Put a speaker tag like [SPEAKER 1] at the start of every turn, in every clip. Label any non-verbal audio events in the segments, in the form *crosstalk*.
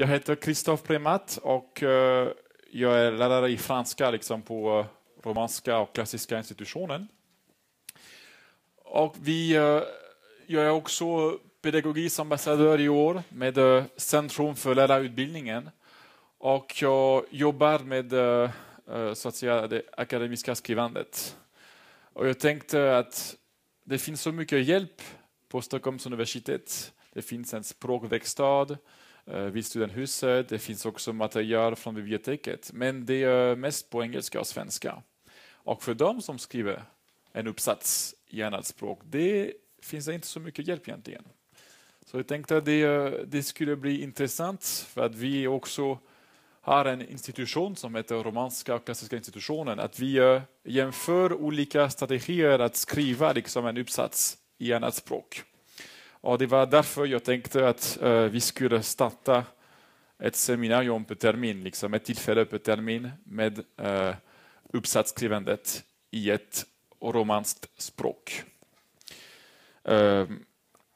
[SPEAKER 1] Jag heter Christophe Premat och eh, jag är lärare i franska liksom på eh, romanska och klassiska institutionen. Och vi, eh, jag är också pedagogisambassadör i år med Centrum för lärarutbildningen. Och jag jobbar med så att säga, det akademiska skrivandet. Och jag tänkte att det finns så mycket hjälp på Stockholms universitet. Det finns en språkverkstad, Eh, Vid studenthuset. Det finns också material från biblioteket, men det är mest på engelska och svenska. Och för dem som skriver en uppsats i annat språk, det finns det inte så mycket hjälp egentligen. Så jag tänkte att det, det skulle bli intressant för att vi också har en institution som heter Romanska och klassiska institutionen, att vi eh, jämför olika strategier att skriva liksom en uppsats i annat språk. Och det var därför jag tänkte att uh, vi skulle starta ett seminarium på termin, liksom ett tillfälle på termin med uh, eh, uppsatsskrivandet i ett romanskt språk. Uh,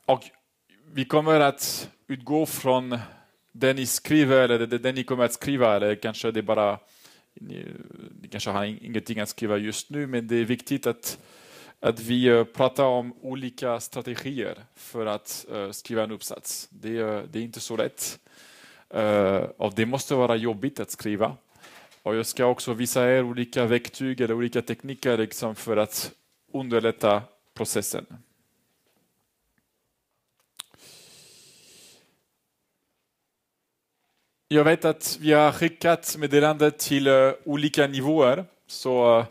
[SPEAKER 1] och vi kommer att utgå från det ni skriver, eller det ni kommer att skriva, eller kanske det bara ni kanske har ingenting att skriva just nu, men det är viktigt att att vi eh, pratar om olika strategier för att eh, skriva en uppsats. Eh, det, är inte så lätt. Och det måste vara jobbigt att skriva. Och jag ska också visa er olika verktyg eller olika tekniker liksom för att underlätta processen. Jag vet att vi har skickat meddelandet till olika nivåer. Så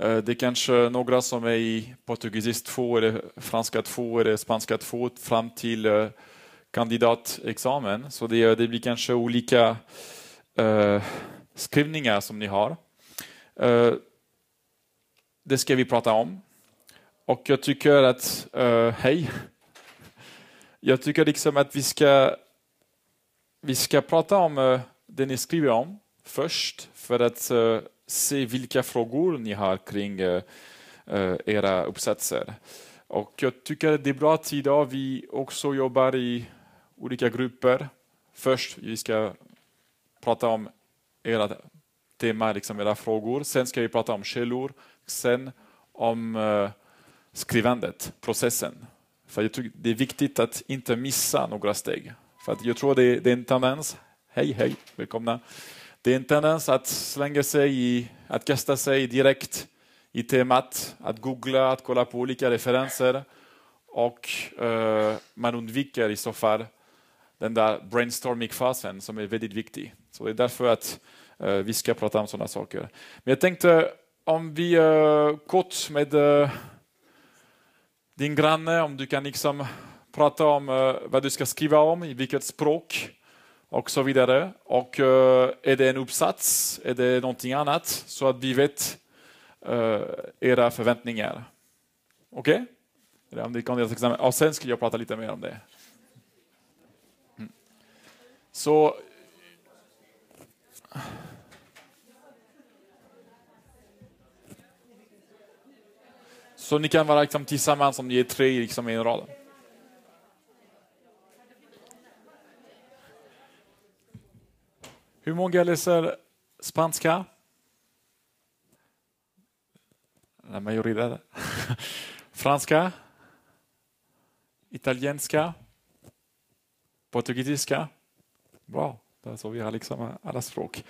[SPEAKER 1] Eh, det är kanske några som är i portugisisk 2 franska 2 eller spanska 2 fram till eh, kandidatexamen. Så det, det blir kanske olika eh, skrivningar som ni har. Eh, det ska vi prata om. Och jag tycker att, eh, hej, jag tycker liksom att vi ska, vi ska prata om eh, det ni skriver om först för att se vilka frågor ni har kring eh, eh, era uppsatser. Och jag tycker det är bra att idag vi också jobbar i olika grupper. Först vi ska prata om era tema, liksom era frågor. Sen ska vi prata om källor. Sen om eh, skrivandet, processen. För jag tycker Det är viktigt att inte missa några steg. För jag tror det det är en tendens. Hej, hej, välkomna. Det är en tendens att slänga sig i, att kasta sig direkt i temat, att googla, att kolla på olika referenser och eh, man undviker i så fall den där brainstorming-fasen som är väldigt viktig. Så det är därför att eh, vi ska prata om sådana saker. Men jag tänkte om vi eh, kort med eh, din granne, om du kan liksom prata om eh, vad du ska skriva om, i vilket språk och så vidare. Och eh, är det en uppsats, är det någonting annat, så att vi vet eh, era förväntningar. Okej? Okay? Och sen ska jag prata lite mer om det. Mm. Så... Så ni kan vara liksom, tillsammans om ni är tre liksom, i en rad. Hur många läser spanska? La mayoría. *laughs* Franska? Italienska? Portugisiska? Bra, där så vi har liksom alla språk.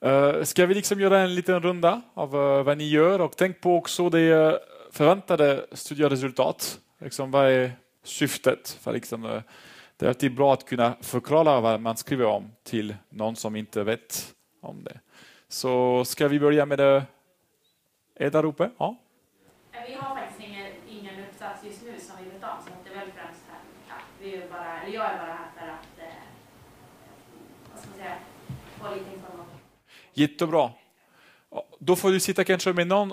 [SPEAKER 1] Eh, ska vi liksom göra en liten runda av eh, vad ni gör och tänk på också det eh, förväntade studieresultat. Liksom vad är syftet för liksom det är alltid bra att kunna förklara vad man skriver om till någon som inte vet om det. Så ska vi börja med det? Är där uppe? Ja.
[SPEAKER 2] Vi har faktiskt ingen, ingen uppsats just nu som vi vet om, så det är väl främst här. Ja, vi är bara, eller jag är bara här för att eh, vad ska man säga, få lite information.
[SPEAKER 1] Jättebra. Då får du sitta kanske med någon.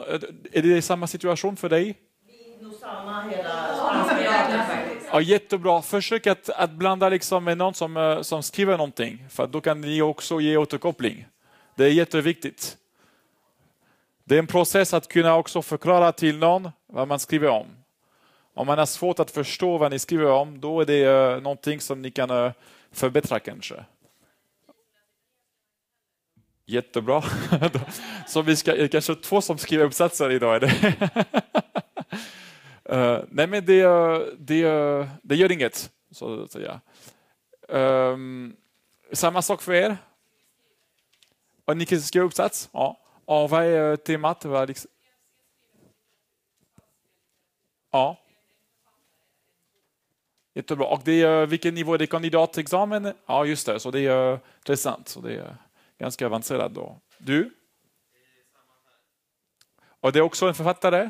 [SPEAKER 1] Är det samma situation för dig?
[SPEAKER 2] Vi är nog samma hela Ja,
[SPEAKER 1] jättebra. Försök att, att blanda liksom med någon som, eh, som skriver någonting, för då kan ni också ge återkoppling. Det är jätteviktigt. Det är en process att kunna också förklara till någon vad man skriver om. Om man har svårt att förstå vad ni skriver om, då är det uh, någonting som ni kan uh, förbättra kanske. Jättebra. *laughs* Så vi ska, kanske två som skriver uppsatser idag. Är det? *laughs* Uh, nej men det, det, det gör inget, så att säga. Um, samma sak för er. Och ni kan skriva uppsats? Ja. Och vad är temat? Vad liksom? Ja. Jättebra. Och det är, vilken nivå är det kandidatexamen? Ja, just det. Så det är intressant. Så det är ganska avancerat då. Du? Och det är också en författare?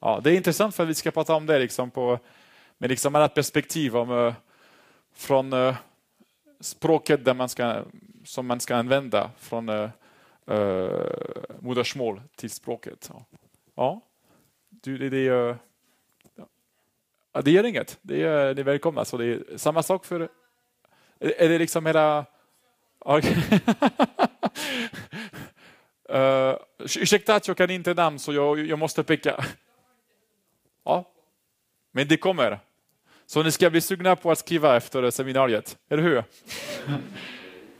[SPEAKER 1] Ja, det är intressant för vi ska prata om det liksom på, med liksom annat perspektiv om, eh, från eh, språket där man ska, som man ska använda från uh, uh, modersmål till språket. Ja, du, det, det, uh, det gör inget. Det är, det är välkomna. Så det är samma sak för... Är det liksom hela... Okay. *laughs* uh, ursäkta att jag kan inte namn så jag, jag måste peka. Ja, men det kommer. Så ni ska bli sugna på att skriva efter seminariet, eller hur? Eh,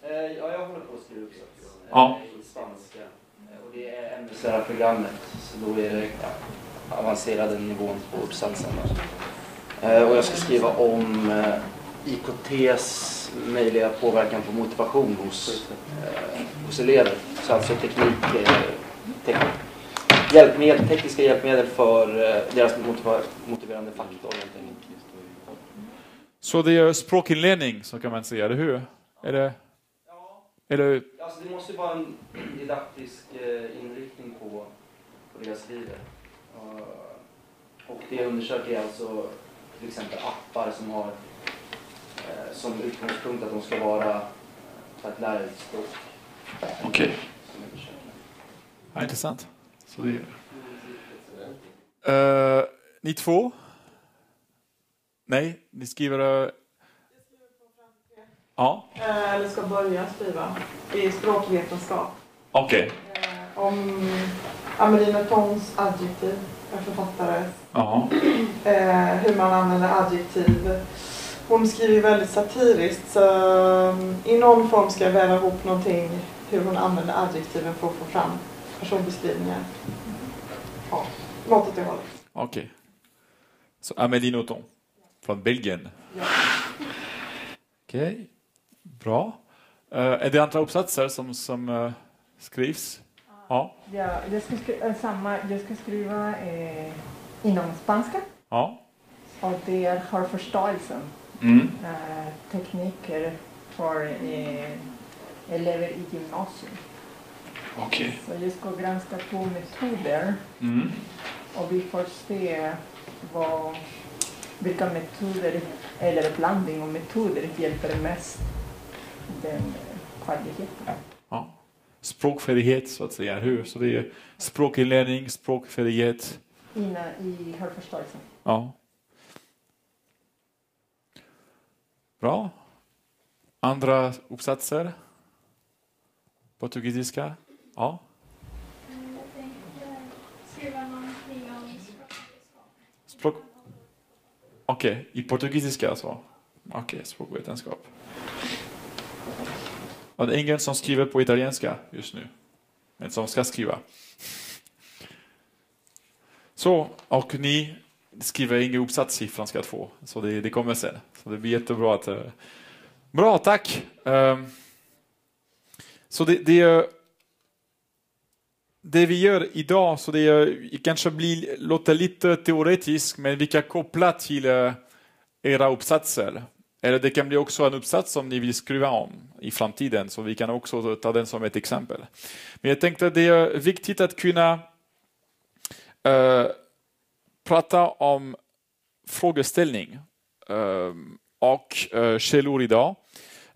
[SPEAKER 1] ja, jag håller på att skriva uppsats. Ja.
[SPEAKER 2] Spanska. Eh, och det är ämneslärarprogrammet, så då är det avancerade nivån på uppsatsen. Eh, och jag ska skriva om IKTs möjliga påverkan på motivation hos, hos elever. Så alltså teknik, teknik hjälpmedel, tekniska hjälpmedel för eh, deras motiverande faktor.
[SPEAKER 1] Så det är språkinledning, så kan man säga, eller hur? Är det... Eller...
[SPEAKER 2] Alltså, det måste ju vara en didaktisk eh, inriktning på, på deras liv. Eh, och det jag undersöker är alltså till exempel appar som har som utgångspunkt att de ska vara för att lära ett språk. Okej. Okay.
[SPEAKER 1] Ja, intressant. Så det är Uh, eh, ni två? Nej, ni skriver... Uh... Ja. Eh, eller ska börja skriva i språkvetenskap.
[SPEAKER 2] Okej. Okay. Om Amelie Mertons adjektiv, en författare.
[SPEAKER 1] Ja. *clears throat*
[SPEAKER 2] Hur man använder adjektiv. Hon skriver väldigt satiriskt så mm, i någon form ska jag väva ihop någonting hur hon använder adjektiven för att få fram personbeskrivningar. Ja, något åt det hållet.
[SPEAKER 1] Okej. Okay. Så Amélie Nothomb från Belgien. Ja. Okej, okay. bra. Uh, är det andra uppsatser som, som uh, skrivs? Ja.
[SPEAKER 2] ja. jag, ska skriva, eh, samma, jag ska skriva eh, inom spanska. Ja. Och det har förståelsen. Mm. Eh, tekniker för eh, elever i gymnasiet. Okay. Så vi ska granska två metoder mm. och vi får se vad, vilka metoder, eller blandning av metoder, hjälper mest den kvaliteten.
[SPEAKER 1] Ja. Språkfärdighet så att säga, hur? Så det är språkinlärning, språkfärdighet.
[SPEAKER 2] Inna, I hörförståelsen.
[SPEAKER 1] Ja. Bra. Andra uppsatser? Portugisiska? Ja. Språk... Okej, okay. i portugisiska alltså? Okej, okay, språkvetenskap. Och det är ingen som skriver på italienska just nu, men som ska skriva. Så, och ni skriver ingen uppsats i Franska 2, så det, det, kommer sen. Så det blir jättebra att... Eh, Bra, tack! Ehm, så det, det det vi gör idag, så det är, kanske blir, låter lite teoretiskt, men vi kan koppla till eh, era uppsatser. Eller det kan bli också en uppsats som ni vill skriva om i framtiden, så vi kan också ta den som ett exempel. Men jag tänkte att det är viktigt att kunna uh, prata om frågeställning uh, och uh, källor idag.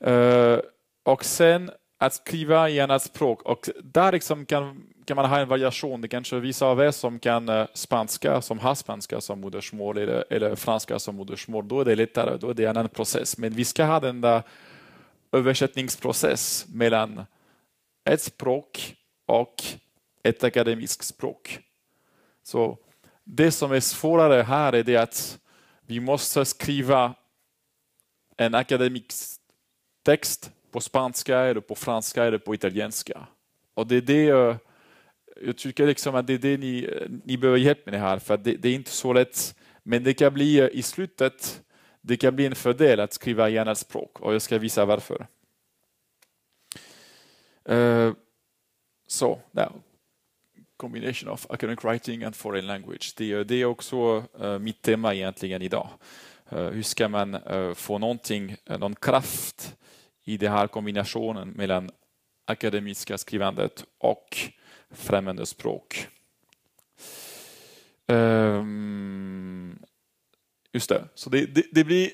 [SPEAKER 1] Uh, och sen att skriva i annat språk. Och där liksom kan skal man ha en variation, variasjon. Kanskje vissa av er som kan eh, spanska, som har spanska som modersmål, eller, eller franska som modersmål. då är det lättare, då är det en annan process. Men vi ska ha den der översättningsprocess mellan ett språk och ett akademiskt språk. Så det som är svårare här är det att vi måste skriva en akademisk text på spanska, eller på franska eller på italienska. Och det är det eh, jag tycker liksom att det är det ni, ni behöver hjälp med det här, för det, det, är inte så lätt. Men det kan bli eh, i slutet, det kan bli en fördel att skriva i annat språk och jag ska visa varför. Uh, så, so, combination of academic writing and foreign language. Det, det är också uh, mitt tema egentligen idag. Uh, hur ska man uh, få någonting, någon kraft i den här kombinationen mellan akademiska skrivandet och främmande språk. Ehm, just det, så det, det, det, blir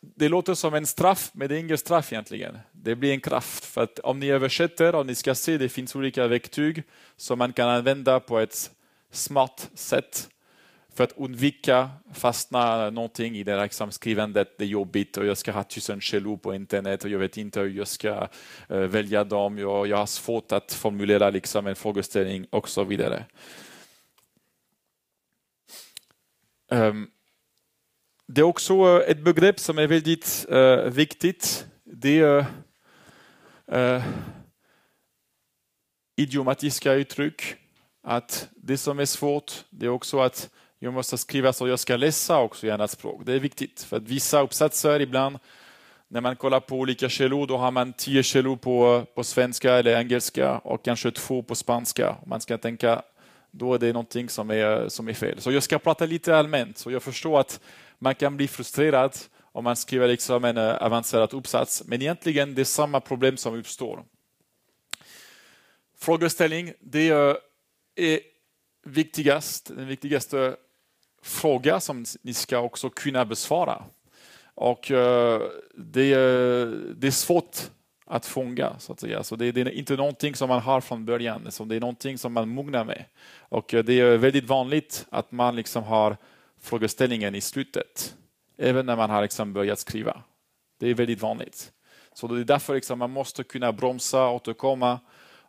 [SPEAKER 1] det låter som en straff, men det är ingen straff egentligen. Det blir en kraft. För att om ni översätter, och ni ska se, det finns olika verktyg som man kan använda på ett smart sätt för att undvika fastna någonting i det här liksom skrivandet, det är jobbigt och jag ska ha tusen källor på internet och jag vet inte hur jag ska uh, välja dem. Jag, jag har svårt att formulera liksom en frågeställning och så vidare. Um, det är också ett begrepp som är väldigt uh, viktigt. Det är uh, idiomatiska uttryck. Att det som är svårt, det är också att jag måste skriva så jag ska läsa också i annat språk. Det är viktigt, för att vissa uppsatser ibland, när man kollar på olika källor, då har man tio källor på, på svenska eller engelska och kanske två på spanska. Man ska tänka, då är det någonting som är, som är fel. Så jag ska prata lite allmänt, så jag förstår att man kan bli frustrerad om man skriver liksom en eh, avancerad uppsats, men egentligen det är samma problem som uppstår. Frågeställning, det är eh, viktigast, den viktigaste fråga som ni ska också kunna besvara. Och eh, det, eh, det är svårt att fånga, så att säga. Så det, det, är inte någonting som man har från början, liksom. det är någonting som man mognar med. Och eh, det är väldigt vanligt att man liksom har frågeställningen i slutet, även när man har liksom börjat skriva. Det är väldigt vanligt. Så det är därför liksom man måste kunna bromsa, återkomma.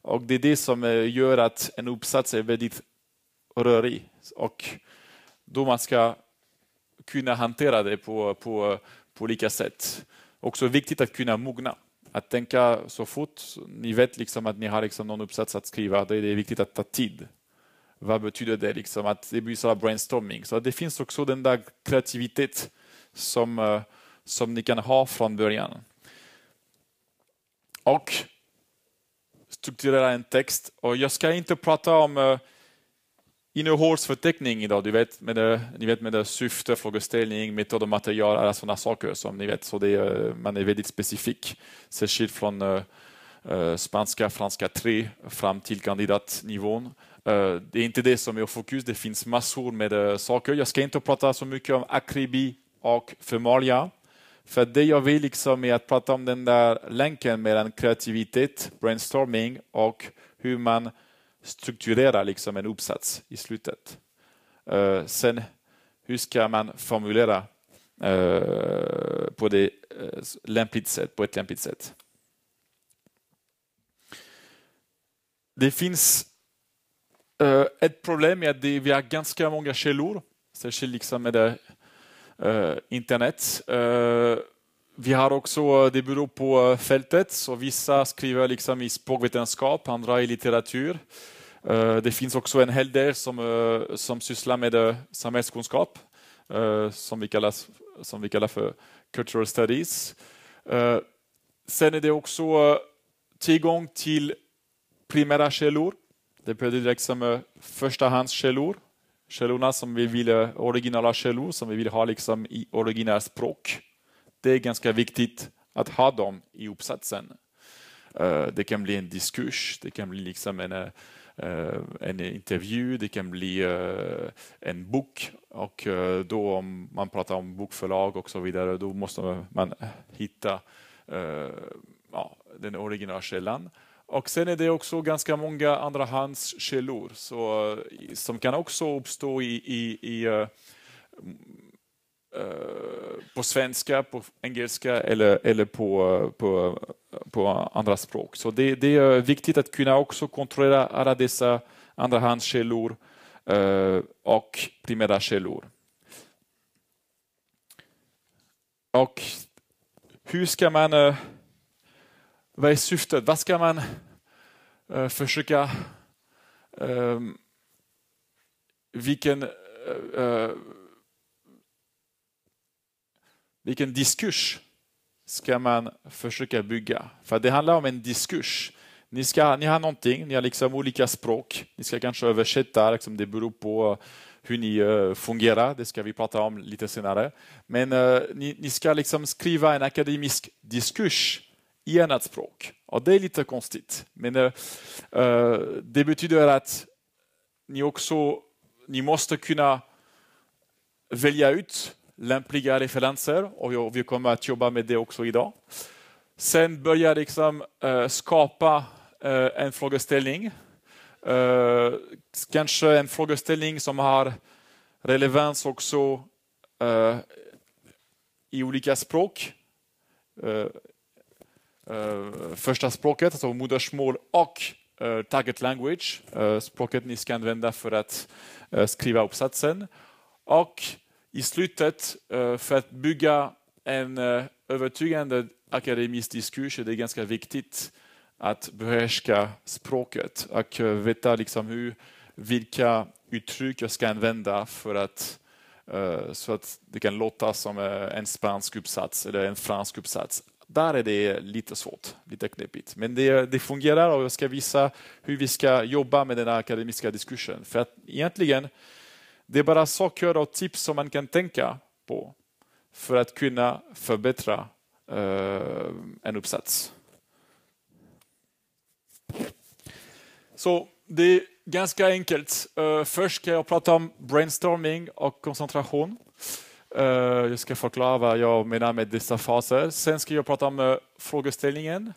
[SPEAKER 1] Och det är det som eh, gör att en uppsats är väldigt rörig. Och då man ska kunna hantera det på, på, på olika sätt. Också viktigt att kunna mogna. Att tänka så fort ni vet liksom att ni har liksom någon uppsats att skriva, det är viktigt att ta tid. Vad betyder det? Liksom? Att det blir så brainstorming. Så det finns också den där kreativitet som, eh, som ni kan ha från början. Och strukturera en text. Och jag ska inte prata om eh, innehållsförteckning idag, du vet med, det, ni vet med det syfte, frågeställning, metod och material, alla sådana saker som ni vet. Så det, eh, man är väldigt specifik, särskilt från uh, spanska, franska 3 fram till kandidatnivån. Uh, det är inte det som är fokus, det finns massor med uh, saker. Jag ska inte prata så mycket om akribi och formalia. För det jag vill liksom är att prata om den där länken mellan kreativitet, brainstorming och hur man strukturera liksom en uppsats i slutet. Eh, sen, hur ska man formulera eh, på, det, eh, lämpligt sätt, på ett lämpligt sätt? Det finns ett problem är att vi har ganska många källor, särskilt liksom med internet. Vi har också, eh, det beror på eh, fältet, så vissa skriver liksom i språkvetenskap, andra i litteratur. Eh, det finns också en hel del som, som sysslar med samhällskunskap, som vi, kallar, som vi kallar för cultural studies. Sen är det också tillgång till primära källor. Det betyder liksom förstahandskällor, källorna som vi vill, originala källor som vi vill ha liksom i originalspråk det är ganska viktigt att ha dem i uppsatsen. Eh, det kan bli en diskurs, det kan bli liksom en, eh, en intervju, det kan bli eh, en bok och då om man pratar om bokförlag och så vidare, då måste man hitta ja, den originala källan. Och sen är det också ganska många andrahandskällor så, som kan också uppstå i, i, i Eh, på svenska, på engelska eller, eller på, på, på andra språk. Så det, det, är viktigt att kunna också kontrollera alla dessa andrahandskällor eh, och primära källor. Och hur ska man... Eh, vad är syftet? Vad ska man försöka... Vilken vilken diskurs ska man försöka bygga? För det handlar om en diskurs. Ni, ska, ni har någonting, ni har liksom olika språk, ni ska kanske översätta, liksom det beror på hur ni eh, fungerar, det ska vi prata om lite senare. Men uh, ni, ni, ska liksom skriva en akademisk diskurs i annat språk. Och det är lite konstigt, men uh, det betyder att ni också ni måste kunna välja ut lämpliga referenser och vi kommer att jobba med det också idag. Sen börja liksom, eh, skapa eh, en frågeställning. Eh, kanske en frågeställning som har relevans också eh, i olika språk. Eh, eh, första språket, alltså modersmål och target language, språket ni ska använda för att skriva uppsatsen. Och i slutet eh, för att bygga en eh, övertygande akademisk diskurs är det ganska viktigt att behärska språket och eh, veta liksom hur, vilka uttryck jag ska använda för att, så att det kan låta som en spansk uppsats eller en fransk uppsats. Där är det lite svårt, lite knepigt. Men det, det fungerar och jag ska visa hur vi ska jobba med den akademiska diskursen. För att egentligen det är bara saker och tips som man kan tänka på för att kunna förbättra eh, en uppsats. Så det är ganska enkelt. Uh, först ska jag prata om brainstorming och koncentration. Uh, jag ska förklara vad jag menar med dessa faser. Sen ska jag prata om uh, frågeställningen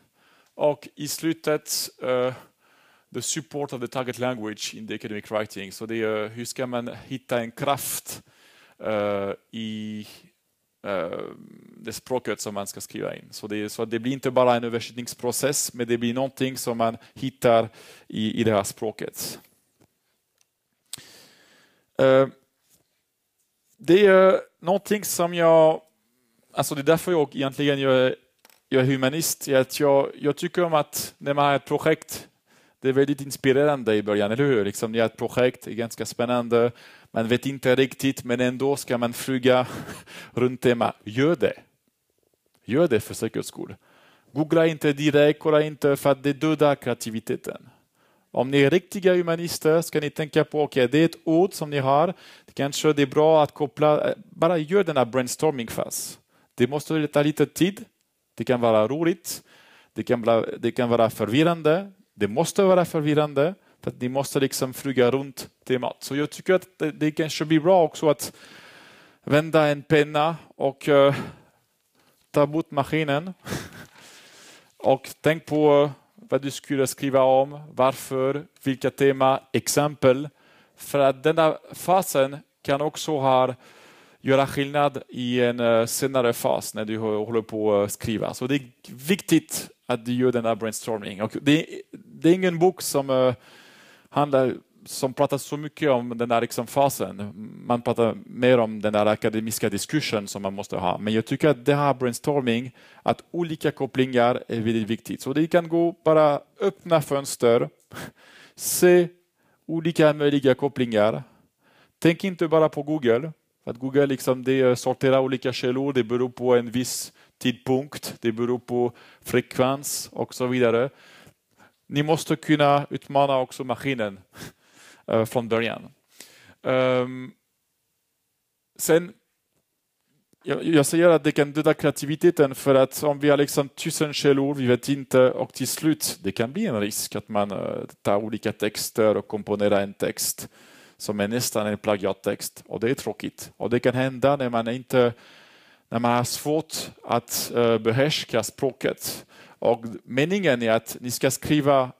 [SPEAKER 1] och i slutet the support of the target language in the academic writing. Så det är hur ska man hitta en kraft eh, i eh, det språket som man ska skriva in. Så det, så det blir inte bara en översättningsprocess, men det blir någonting som man hittar i, i det här språket. Eh, det är någonting som jag... Alltså det är därför jag egentligen jag är, jag är humanist. Att jag, jag tycker om att när man har ett projekt det är väldigt inspirerande i början, eller hur? Liksom, ni har ett projekt, det är ganska spännande, man vet inte riktigt, men ändå ska man flyga *laughs* runt tema. Gör det! Gör det för säkerhets skull. Googla inte direkt, kolla inte, för att det dödar kreativiteten. Om ni är riktiga humanister ska ni tänka på, okej, okay, det är ett ord som ni har, kanske det är bra att koppla, eh, bara gör den här brainstorming-fas. Det måste ta lite tid, det kan vara roligt, det kan, bli, det kan vara förvirrande, det måste vara förvirrande, för att ni måste liksom flyga runt temat. Så jag tycker att det, det kanske blir bra också att vända en penna och uh, ta bort maskinen *laughs* och tänk på vad du skulle skriva om, varför, vilka tema, exempel. För att denna fasen kan också ha göra skillnad i en eh, senare fas när du håller på att skriva. Så det är viktigt att du gör den här brainstorming. Och det, det är ingen bok som eh, handlar som pratar så mycket om den här liksom fasen. Man pratar mer om den där akademiska diskussion som man måste ha. Men jag tycker att det här brainstorming, att olika kopplingar är väldigt viktigt. Så det kan gå bara öppna fönster, *laughs* se olika möjliga kopplingar. Tänk inte bara på Google, för att Google liksom, de sorterar olika källor, det beror på en viss tidpunkt, det beror på frekvens och så vidare. Ni måste kunna utmana också maskinen *laughs* eh, från början. Ehm, sen, jag, jag säger att det kan döda kreativiteten för att om vi har liksom tusen källor, vi vet inte och till slut, det kan bli en risk att man eh, tar olika texter och komponerar en text som är nästan en plagiattext och det är tråkigt. Och det kan hända när man, inte, när man har svårt att eh, behärska språket. Och meningen är att ni ska skriva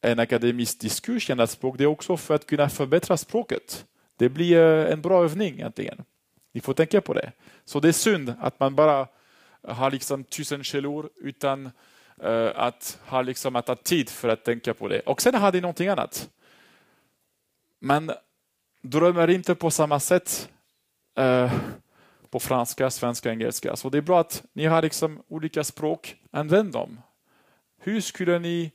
[SPEAKER 1] en akademisk diskurs i annat språk, det är också för att kunna förbättra språket. Det blir eh, en bra övning egentligen. Ni får tänka på det. Så det är synd att man bara har liksom tusen källor utan eh, att ha liksom att ha tid för att tänka på det. Och sen har jag någonting annat. Men drömmer inte på samma sätt eh, på franska, svenska, engelska. Så det är bra att ni har liksom olika språk. Använd dem. Hur skulle ni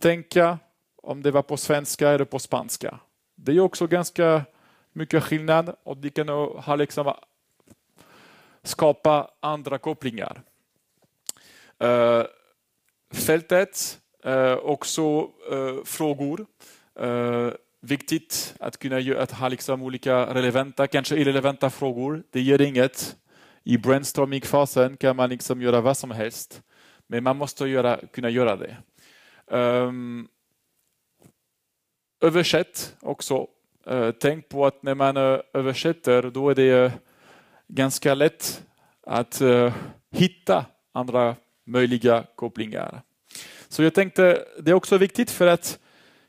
[SPEAKER 1] tänka om det var på svenska eller på spanska? Det är också ganska mycket skillnad och det kan ha liksom skapa andra kopplingar. Uh, fältet, uh, också uh, frågor viktigt att kunna att ha liksom olika relevanta, kanske irrelevanta frågor. Det gör inget. I brainstormingfasen kan man liksom göra vad som helst, men man måste göra, kunna göra det. Um, översätt också. Uh, tänk på att när man uh, översätter då är det uh, ganska lätt att hitta andra möjliga kopplingar. Så jag tänkte, det är också viktigt för att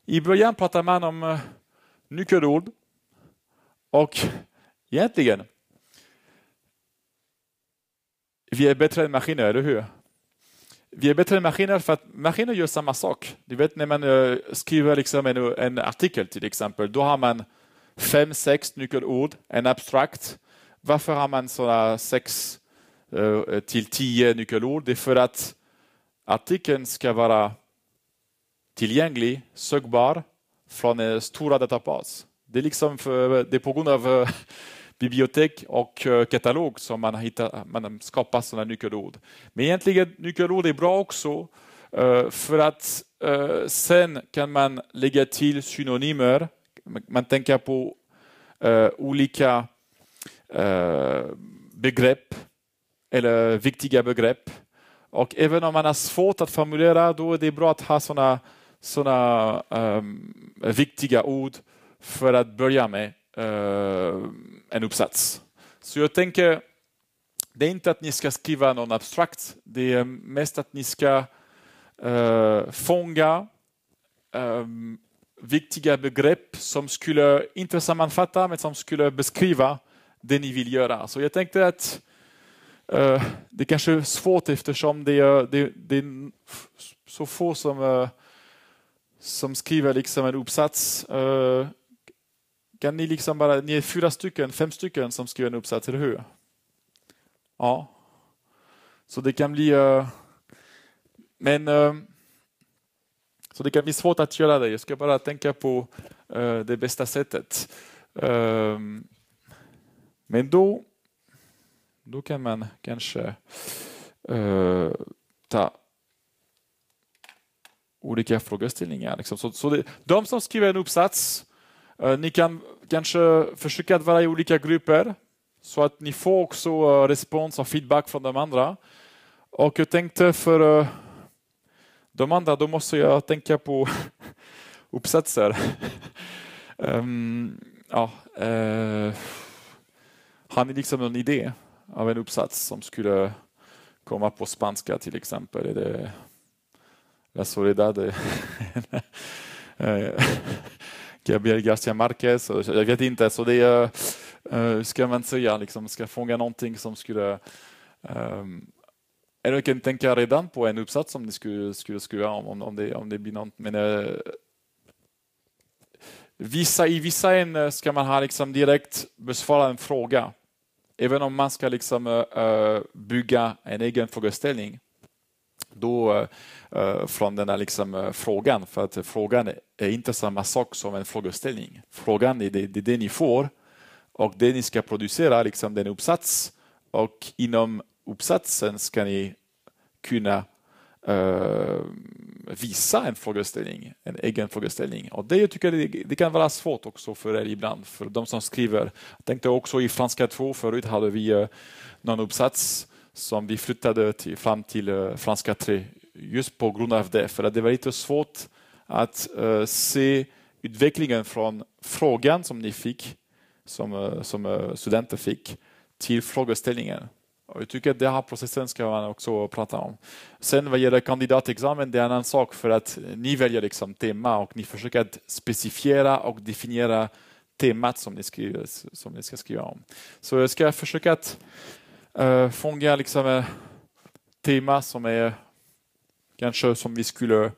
[SPEAKER 1] i början pratar man om eh, nyckelord och egentligen, vi är bättre än maskiner, eller hur? Vi är bättre än maskiner för att maskiner gör samma sak. Du vet när man eh, skriver liksom en, en artikel till exempel, då har man fem, sex nyckelord, en abstrakt. Varför har man sådana sex eh, till tio nyckelord? Det är för att artikeln ska vara tillgänglig, sökbar från eh, stora databas. Det är liksom för, det är på grund av eh, *laughs* bibliotek och eh, katalog som man, hittar, man skapar sådana nyckelord. Men egentligen nyckelord är bra också för att sen kan man lägga till synonymer. Man tänker på olika begrepp eller viktiga begrepp. Och även om man har svårt att formulera, då är det bra att ha sådana sådana um, ehm, viktiga ord för att börja med uh, en uppsats. Så jag tänker, det är inte att ni ska skriva någon abstrakt, det är mest att ni ska uh, fånga um, viktiga begrepp som skulle, inte sammanfatta, men som skulle beskriva det ni vill göra. Så jag tänkte att uh, det kanske är svårt eftersom det är, det, det är så få som som skriver liksom en uppsats. Eh, kan ni liksom bara, ni är fyra stycken, fem stycken som skriver en uppsats, eller hur? Ja. Så det kan bli... Eh, men... Eh, så det kan bli svårt att göra det. Jag ska bara tänka på det bästa sättet. Ehm, men då, då kan man kanske ta olika frågeställningar. Liksom. Så, så det, de som skriver en uppsats, eh, ni kan kanske försöka att vara i olika grupper så att ni får också eh, respons och feedback från de andra. Och jag tänkte för eh, de andra, då måste jag tänka på *laughs* uppsatser. um, *laughs* ja, uh, har ni liksom någon idé av en uppsats som skulle komma på spanska till exempel? Är det la soledad *laughs* eh, *laughs* Gabriel Garcia Marquez, jag vet inte. Så det är, eh, hur eh, ska man säga, liksom, ska fånga någonting som skulle eller jag kan tänka redan på en uppsats som ni skulle, skulle skriva om, om, det, om det blir något. Men, uh, vissa, I vissa ämnen ska man ha liksom direkt besvara en fråga. Även om man ska liksom, uh, bygga en egen frågeställning då eh, från den här liksom, eh, frågan, för att frågan är inte samma sak som en frågeställning. Frågan är det, det, det ni får och det ni ska producera, liksom den uppsats och inom uppsatsen ska ni kunna uh, visa en frågeställning, en egen frågeställning. Och det jag tycker det, det, kan vara svårt också för er ibland, för de som skriver. Jag tänkte också i Franska 2, förut hade vi uh, någon uppsats som vi flyttade till, fram till eh, Franska 3 just på grund av det. För att det var lite svårt att eh, se utvecklingen från frågan som ni fick, som, eh, som studenter fick, till frågeställningen. Och jag tycker att den här processen ska man också prata om. Sen vad gäller kandidatexamen, det är en annan sak för att ni väljer liksom tema och ni försöker att specifiera och definiera temat som ni, skriver, som ni ska skriva om. Så jag ska försöka att eh, fångar liksom ett eh, tema som är kanske som vi skulle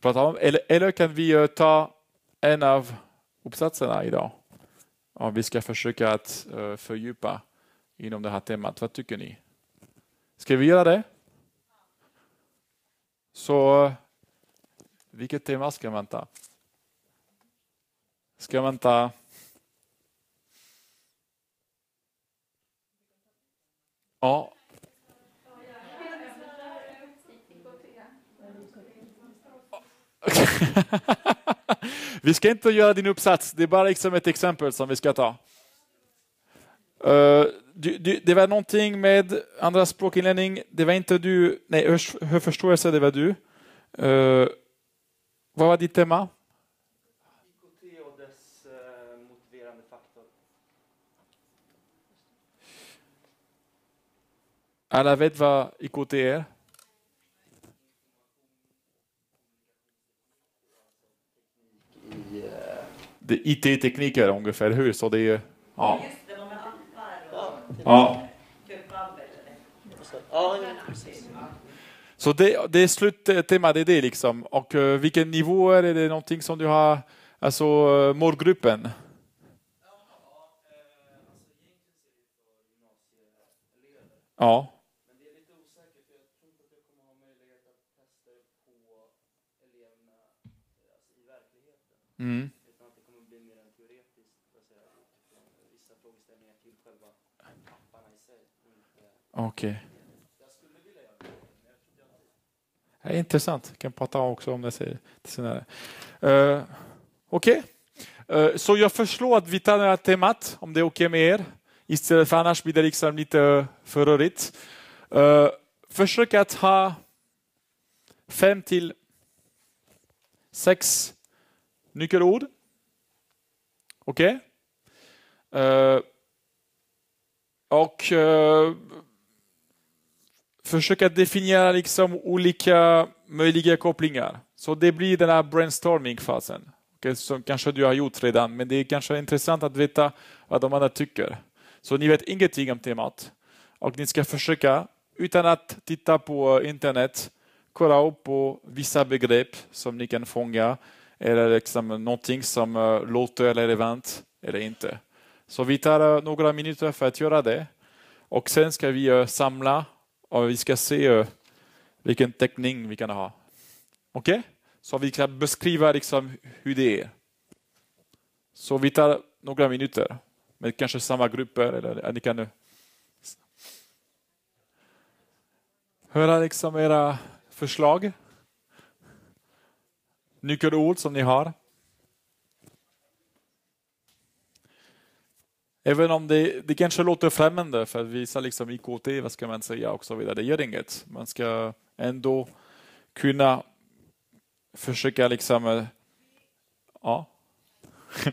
[SPEAKER 1] prata om. Eller, eller kan vi eh, ta en av uppsatserna idag? Om vi ska försöka att eh, fördjupa inom det här temat. Vad tycker ni? Ska vi göra det? Så eh, vilket tema ska man ta? Ska man ta Ja. *laughs* vi ska inte göra din uppsats, det är bara liksom ett exempel som vi ska ta. Uh, du, du, det var någonting med andra språkinlärning, det var inte du, nej, hörförståelse, det var du. Uh, vad var ditt tema? Alla vet vad IKT är? Det är IT-tekniker ungefär, hur? Så det är Ja. ja. Så det, det är sluttemat, det är det liksom. Och eh, vilken nivå är det? Är det någonting som du har, alltså målgruppen? Ja. Eh, alltså, Mm. Utan att det kommer bli mer teoretiskt baserat utifrån vissa frågeställningar till själva apparna i sig. Okej. Okay. Det är intressant. Vi kan prata också om det senare. Uh, okej. Okay. Eh, så jag föreslår att vi tar det här temat, om det är okej okay med er. Istället för annars blir det liksom lite för rörigt. Eh, försök att ha fem till sex Nyckelord. Okej? Okay. Uh, eh, och uh, försöka definiera liksom olika möjliga kopplingar. Så det blir den här brainstorming-fasen. Okay, som kanske du har gjort redan, men det är kanske intressant att veta vad de andra tycker. Så ni vet ingenting om temat. Och ni ska försöka, utan att titta på internet, kolla upp på vissa begrepp som ni kan fånga är det liksom någonting som eh, låter eller relevant eller inte? Så vi tar eh, några minuter för att göra det. Och sen ska vi eh, samla och vi ska se vilken täckning vi kan ha. Okej? Okay? Så vi kan beskriva liksom hur det är. Så vi tar några minuter, med kanske samma grupper. Eller, ni kan höra liksom era förslag nyckelord som ni har. Även om det, det kanske låter främmande för att visa liksom IKT, vad ska man säga och så vidare, det gör inget. Man ska ändå kunna försöka liksom... Eh, ja. *laughs*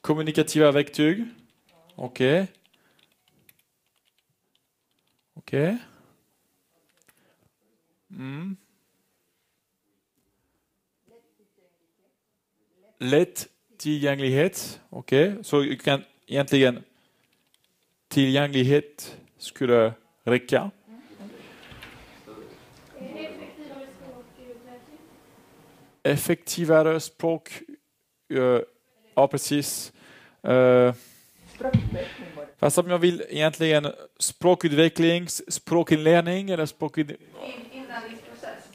[SPEAKER 1] Kommunikativa verktyg. Okej. Okay. Okej. Okay. Mm. Lätt tillgänglighet. Okej, okay. så du kan egentligen tillgänglighet skulle räcka. Effektivare språk. Eh, ja, precis. Eh, fast om jag vill egentligen språkutveckling, språkinlärning eller språkutveckling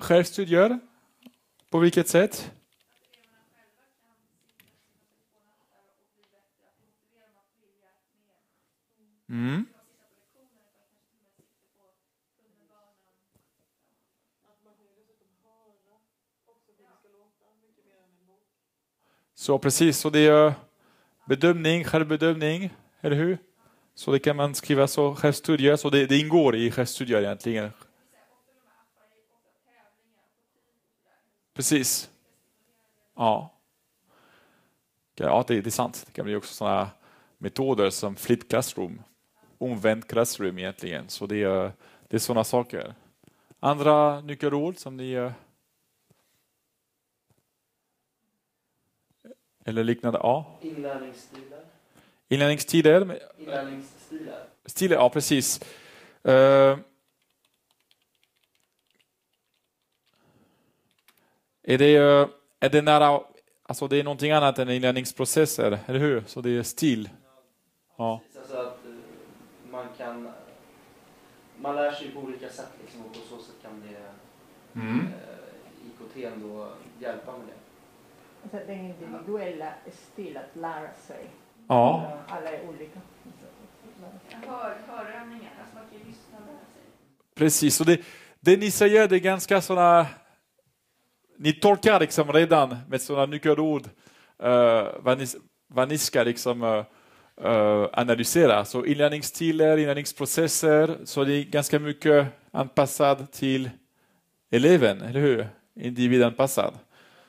[SPEAKER 1] Självstudier? På vilket sätt? Mm. Så precis, så det är bedömning, självbedömning, eller hur? Så det kan man skriva så självstudier, så det, det ingår i självstudier egentligen. Precis. Ja. Ja, det, det är sant. Det kan bli också sådana metoder som flit classroom, omvänt classroom egentligen. Så det är, det är sådana saker. Andra nyckelord som ni... Eller liknande? Ja.
[SPEAKER 2] Inlärningsstilar.
[SPEAKER 1] Inlärningstider.
[SPEAKER 2] Inlärningsstilar.
[SPEAKER 1] Stilar, ja precis. Uh, är det, är det nära, alltså det är någonting annat än inlärningsprocesser, eller hur? Så det är stil. Ja. Alltså att eh,
[SPEAKER 2] man kan, man lär sig på olika sätt liksom, och på så sätt kan det mm. eh, IKT då hjälpa med det. Alltså den individuella stil att lära sig.
[SPEAKER 1] Ja. Eh,
[SPEAKER 2] alla är olika. hörövningar, alltså man kan
[SPEAKER 1] lyssna och lära sig. Precis, och det, det ni säger det är ganska sådana ni tolkar liksom redan med sådana nyckelord uh, vad, ni, vad ni ska liksom, uh, uh, analysera. Så inlärningsstilar, inlärningsprocesser, så det är ganska mycket anpassad till eleven, eller hur? Individanpassad.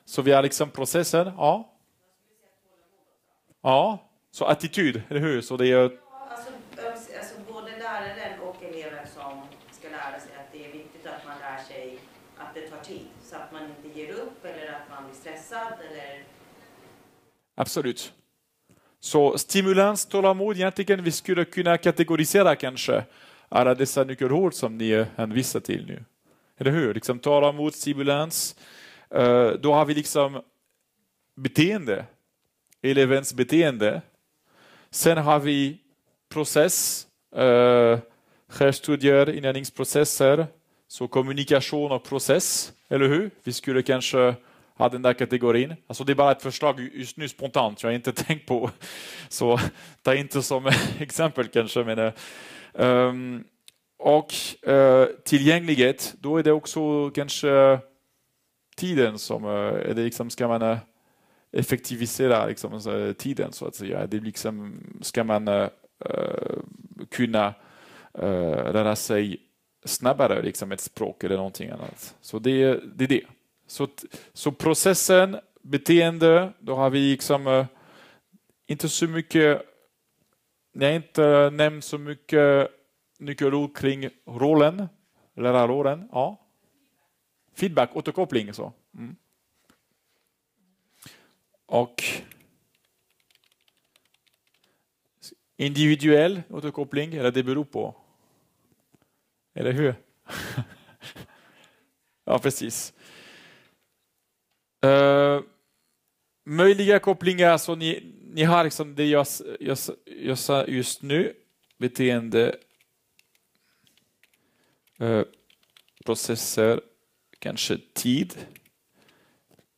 [SPEAKER 1] Så vi har liksom processen, ja. Ja, så attityd, eller hur? Så det är Absolut. Så stimulans, tålamod, egentligen vi skulle kunna kategorisera kanske alla dessa nyckelord som ni hänvisar till nu. Eller hur? Liksom tålamod, stimulans. Eh, då har vi liksom beteende, elevens beteende. Sen har vi process, eh, självstudier, inlärningsprocesser, så kommunikation och process, eller hur? Vi skulle kanske hade den där kategorin. Alltså det är bara ett förslag just nu spontant, jag har inte *laughs* tänkt på. Så ta inte som *laughs* exempel kanske. Men, um, och uh, tillgänglighet, då är det också kanske tiden som... Eh, är det liksom, ska man effektivisera liksom, tiden, så att säga? Det liksom, ska man uh, kunna uh, lära sig snabbare liksom, ett språk eller någonting annat? Så det, det är det. Så, så processen, beteende, då har vi liksom eh, inte så mycket, ni har inte nämnt så mycket nyckelord kring rollen, lärarrollen. Ja. Feedback, återkoppling. Så. Mm. Och individuell återkoppling, eller det beror på. Eller hur? *laughs* ja, precis. Eh, möjliga kopplingar, så alltså ni, ni har liksom det jag, jag, jag sa just nu, beteende, uh, processer, kanske tid.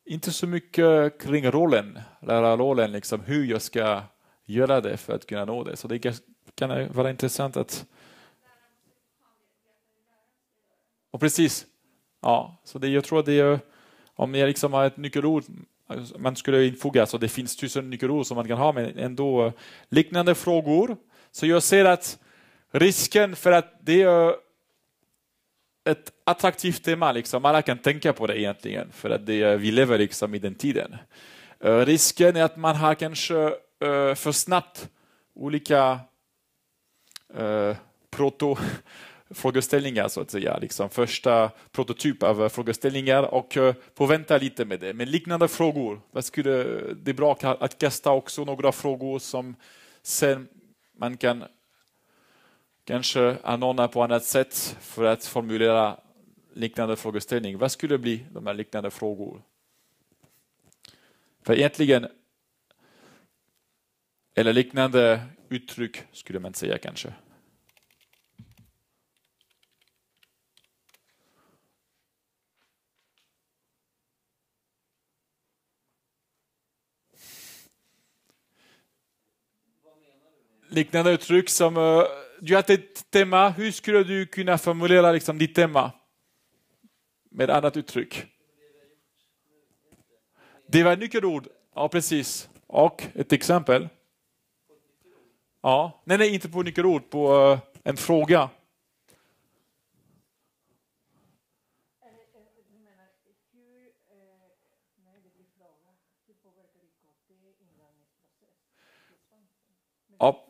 [SPEAKER 1] Inte så mycket kring rollen, lärarrollen, liksom hur jag ska göra det för att kunna nå det. Så det kan vara intressant att... Och precis, ja, så det, jag tror att det är om jag liksom har ett nyckelord man skulle infoga, så det finns tusen nyckelord som man kan ha, men ändå liknande frågor. Så jag ser att risken för att det är ett attraktivt tema, liksom. alla kan tänka på det egentligen, för att det, vi lever liksom i den tiden. Eh, risken är att man har kanske eh, för snabbt olika eh, proto frågeställningar så att säga. Liksom första prototyp av frågeställningar och eh, få vänta lite med det. Men liknande frågor, vad skulle, det är bra att kasta också några frågor som sen man kan kanske anordna på annat sätt för att formulera liknande frågeställning. Vad skulle bli de här liknande frågor? För egentligen, eller liknande uttryck skulle man säga kanske. liknande uttryck som uh, du har ett tema, hur skulle du kunna formulera liksom, ditt tema med ett annat uttryck? Det var nyckelord, ja precis. Och ett exempel? Ja, nej, nej inte på nyckelord, på uh, en fråga. Ja,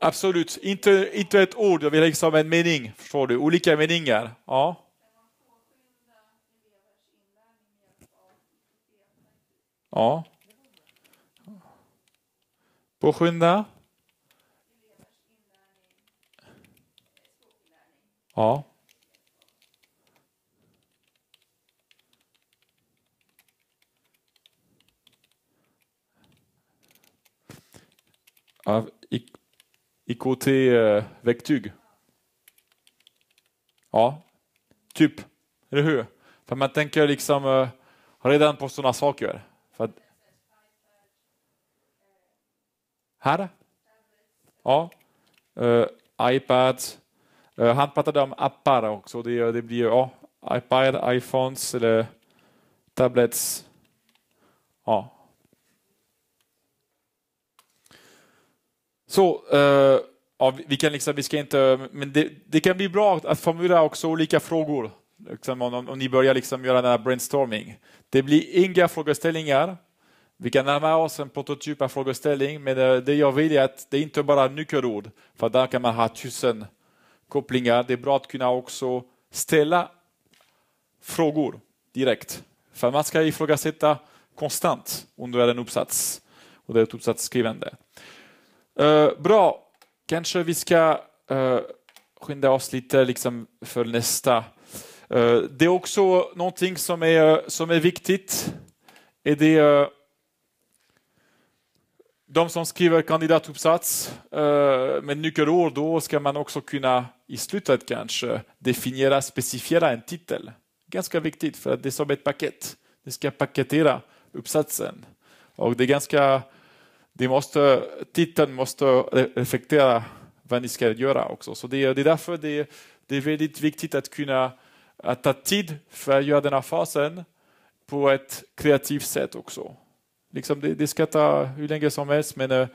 [SPEAKER 1] Absolut, inte, inte ett ord, jag vill liksom en mening, förstår du, olika meningar. Ja. Ja. Påskynda? Ja. Av IKT eh, verktyg. Ja, typ. Eller hur? För man tänker liksom eh, redan på sådana saker. För att... Här? Ja. Eh, iPad. Eh, han pratade om appar också. Det, det blir ja, iPad, iPhones eller tablets. Ja, Så, eh, ja, vi kan liksom, vi ska inte, men det, det kan bli bra att formulera också olika frågor. Liksom om, om, ni börjar liksom göra den här brainstorming. Det blir inga frågeställningar. Vi kan närma oss en prototyp av frågeställning, men eh, det jag vill är att det inte bara är nyckelord, för där kan man ha tusen kopplingar. Det är bra att kunna också ställa frågor direkt. För man ska ifrågasätta konstant under en uppsats och ett uppsatsskrivande. Eh, bra, kanske vi ska uh, skynda oss lite liksom, för nästa. Uh, det är också någonting som är, som är viktigt. Är det de som skriver kandidatuppsats med nyckelord, då ska man också kunna i slutet kanske definiera, specificera en titel. Ganska viktigt för att det är som ett paket. Det ska paketera uppsatsen. Och det är ganska de måste, titeln måste reflektera vad ni ska göra också. Så det, det är därför det, det är väldigt viktigt att kunna att ta tid för att göra den här fasen på ett kreativt sätt också. Liksom det, det ska ta hur länge som helst men eh,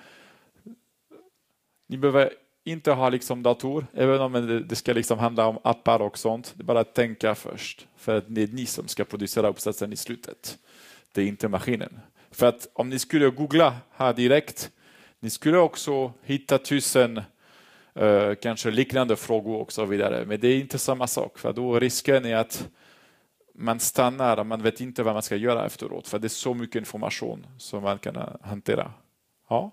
[SPEAKER 1] ni behöver inte ha liksom dator, även om det, det ska liksom handla om appar och sånt. Det är bara att tänka först, för att det är ni som ska producera uppsatsen i slutet. Det är inte maskinen. För att om ni skulle googla här direkt, ni skulle också hitta tusen eh, kanske liknande frågor och så vidare. Men det är inte samma sak, för då risken är att man stannar och man vet inte vad man ska göra efteråt, för det är så mycket information som man kan hantera. Ja.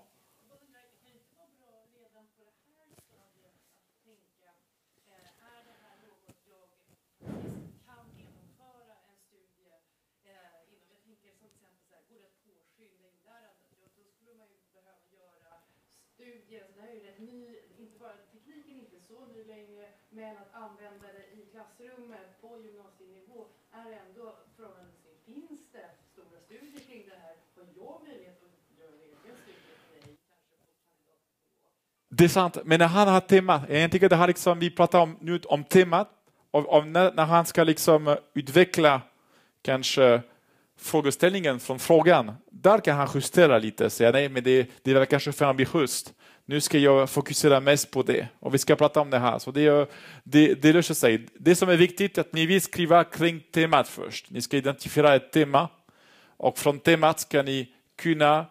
[SPEAKER 1] Det är sant, men när han har temat, jag tänker det här liksom, vi pratar om, nu om temat, och, och när, när, han ska liksom eh, utveckla kanske frågeställningen från frågan, där kan han justera lite, säga nej men det, det var kanske för ambitiöst, nu ska jag fokusera mest på det och vi ska prata om det här. Så det, det, det löser sig. Det som är viktigt är att ni vill skriva kring temat först. Ni ska identifiera ett tema och från temat ska ni kunna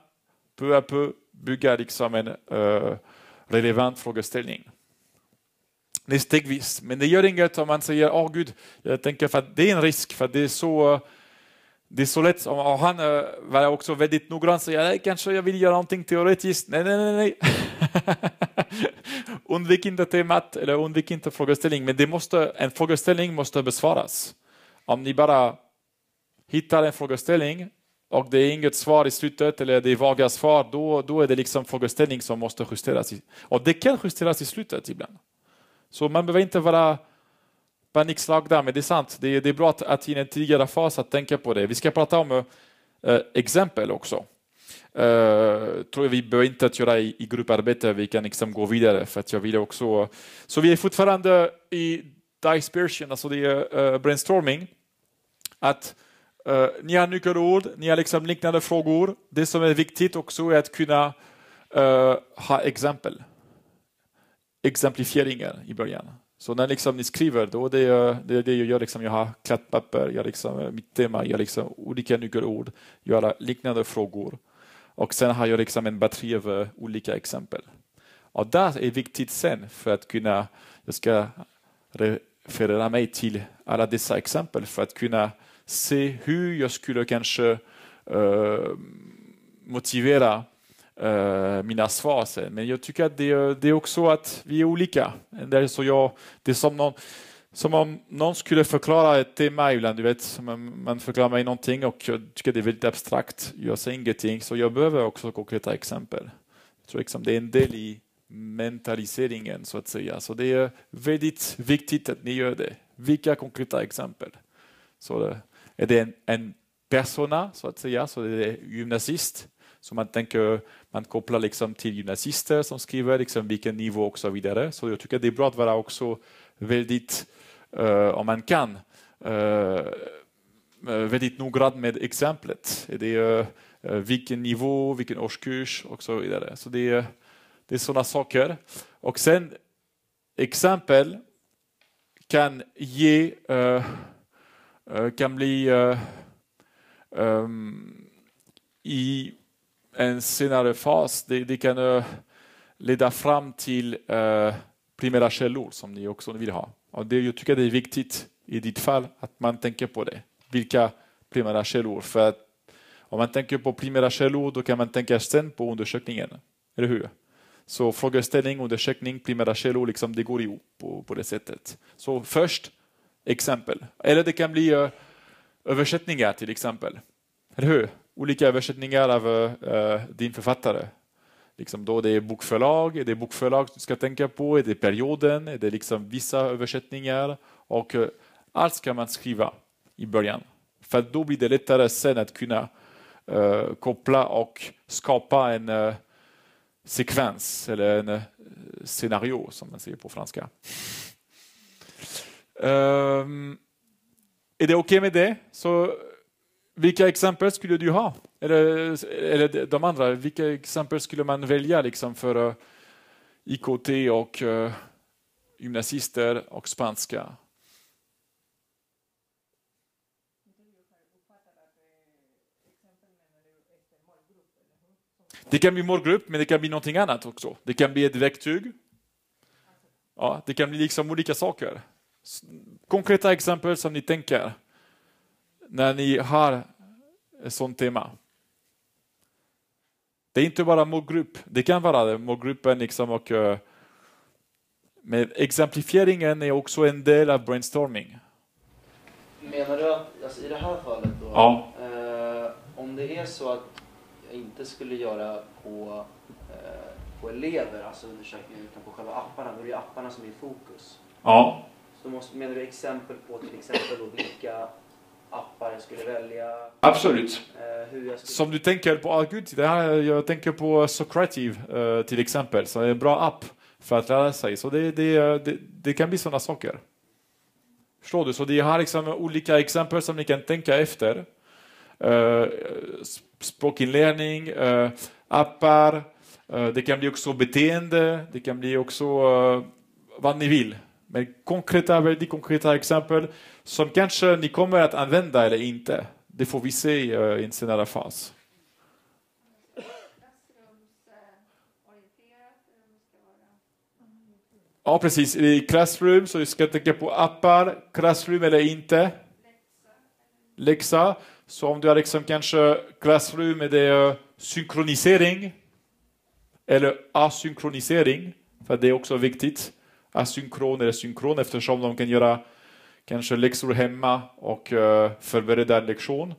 [SPEAKER 1] peu peu bygga liksom en, uh, relevant frågeställning. Det är stegvis, men det gör inget om man säger åh oh, gud, jag tänker för att det är en risk, för det är så det är så lätt, och han eh, var också väldigt noggrann, och sa kanske jag vill göra någonting teoretiskt. Nej, nej, nej. nej. *laughs* undvik inte temat eller undvik inte frågeställning, men det måste, en frågeställning måste besvaras. Om ni bara hittar en frågeställning och det är inget svar i slutet eller det är vaga svar, då, då är det liksom frågeställning som måste justeras. Och det kan justeras i slutet ibland. Så man behöver inte vara panikslagna, men det är sant. Det är, det är bra att, att i en tidigare fas att tänka på det. Vi ska prata om äh, exempel också. Uh, tror jag vi behöver inte att göra i, i grupparbete, vi kan liksom gå vidare för att jag vill också... Så vi är fortfarande i dispersion, alltså det är äh, brainstorming. Att Uh, ni har nyckelord, ni har liksom liknande frågor. Det som är viktigt också är att kunna uh, ha exempel. Exemplifieringar i början. Så när liksom ni skriver, då det är det, det jag gör. Liksom, jag har klädpapper, jag liksom, eh, mitt tema, jag liksom olika nyckelord, jag har liknande frågor. Och sen har jag liksom en batteri av olika exempel. Och det är viktigt sen för att kunna, jag ska referera mig till alla dessa exempel för att kunna se hur jag skulle kanske eh, motivera eh, mina svar Men jag tycker att det, det, är också att vi är olika. Det är, så jag, det som någon, som om någon skulle förklara ett tema ibland, du vet, man förklarar mig någonting och jag tycker det är väldigt abstrakt, jag säger ingenting, så jag behöver också konkreta exempel. Liksom det är en del i mentaliseringen, så att säga. Så det är väldigt viktigt att ni gör det. Vilka konkreta exempel? Så det, är det en, en persona, så att säga, så det är gymnasist. Så man tänker, man kopplar liksom till gymnasister som skriver liksom vilken nivå och så vidare. Så jag tycker det är bra att vara också väldigt, uh, om man kan, uh, väldigt noggrann med exemplet. Är uh, vilken nivå, vilken årskurs och så vidare. Så det, är, det är sådana saker. Och sen exempel kan ge Eh, kan bli um, i en senare fas, det, det kan eh, leda fram till primära källor som ni också vill ha. Och det, jag tycker det är viktigt i ditt fall att man tänker på det. Vilka primära källor? För att om man tänker på primära källor då kan man tänka sen på undersökningen, eller hur? Så frågeställning, undersökning, primära källor, liksom, det går ihop på, på det sättet. Så först exempel. Eller det kan bli eh, översättningar till exempel. Eller hur? Olika översättningar av uh, din författare. Liksom då det är bokförlag, är det bokförlag du ska tänka på, är det perioden, är det liksom vissa översättningar. Och uh, allt ska man skriva i början. För då blir det lättare sen att kunna uh, koppla och skapa en uh, sekvens eller en scenario som man säger på franska. Um, är det okej okay med det? Så vilka exempel skulle du ha? Eller, eller de andra, vilka exempel skulle man välja liksom för uh, eh, IKT och uh, gymnasister och spanska? Det kan bli målgrupp, men det kan bli någonting annat också. Det kan bli ett verktyg. Ja, det kan bli liksom olika saker konkreta exempel som ni tänker när ni har ett sådant tema. Det är inte bara målgrupp, det kan vara det, målgruppen liksom och eh, men exemplifieringen är också en del av brainstorming.
[SPEAKER 2] Menar du att, alltså i det här fallet då, ja. eh, om det är så att jag inte skulle göra på, eh, på elever, alltså undersökningar, utan på själva apparna, då är det apparna som är i fokus. Ja. Så måste, menar du exempel på till exempel då vilka appar jag skulle välja? Absolut. Eh, skulle... Som
[SPEAKER 1] du tänker på, ah, gud, det här, jag tänker på Socrative eh, till exempel, så det är en bra app för att lära sig. Så det, det, det, det kan bli sådana saker. Förstår du? Så det här liksom olika exempel som ni kan tänka efter. Uh, språkinlärning, uh, appar, uh, det kan bli också beteende, det kan bli också vad ni vill. Men konkreta, väldigt konkreta exempel som kanske ni kommer att använda eller inte. Det får vi se eh, i en senare fas. Ja, precis. I Classroom, så vi ska tänka på appar, Classroom eller inte. Läxa. Så om du har liksom kanske Classroom, är det eh, synkronisering eller asynkronisering, för det är också viktigt asynkron eller synkron eftersom de kan göra kanske läxor hemma och eh, förbereda en lektion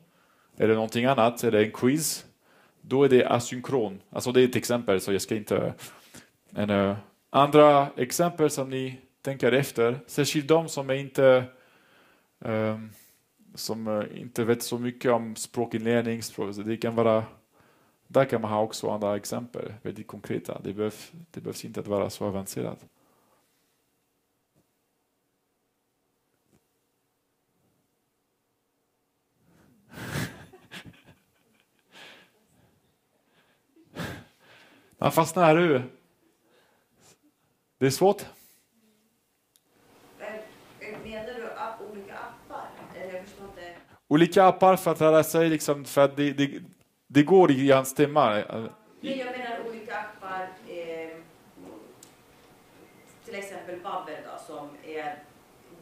[SPEAKER 1] eller någonting annat, eller en quiz. Då är det asynkron. Alltså det är ett exempel, så jag ska inte... Men, eh, eh, andra exempel som ni tänker efter, särskilt de som är inte eh, som eh, inte vet så mycket om språkinlärning, det kan vara där kan man ha också andra exempel, väldigt konkreta. Det behövs, det behövs inte att vara så avancerat. Han fastnar här du. Det är svårt.
[SPEAKER 2] Eh, menar du olika appar?
[SPEAKER 1] Olika appar för att lära sig, liksom, för att det, det, det går i hans timmar.
[SPEAKER 2] Men jag menar olika appar, eh, till exempel Babbel då, som är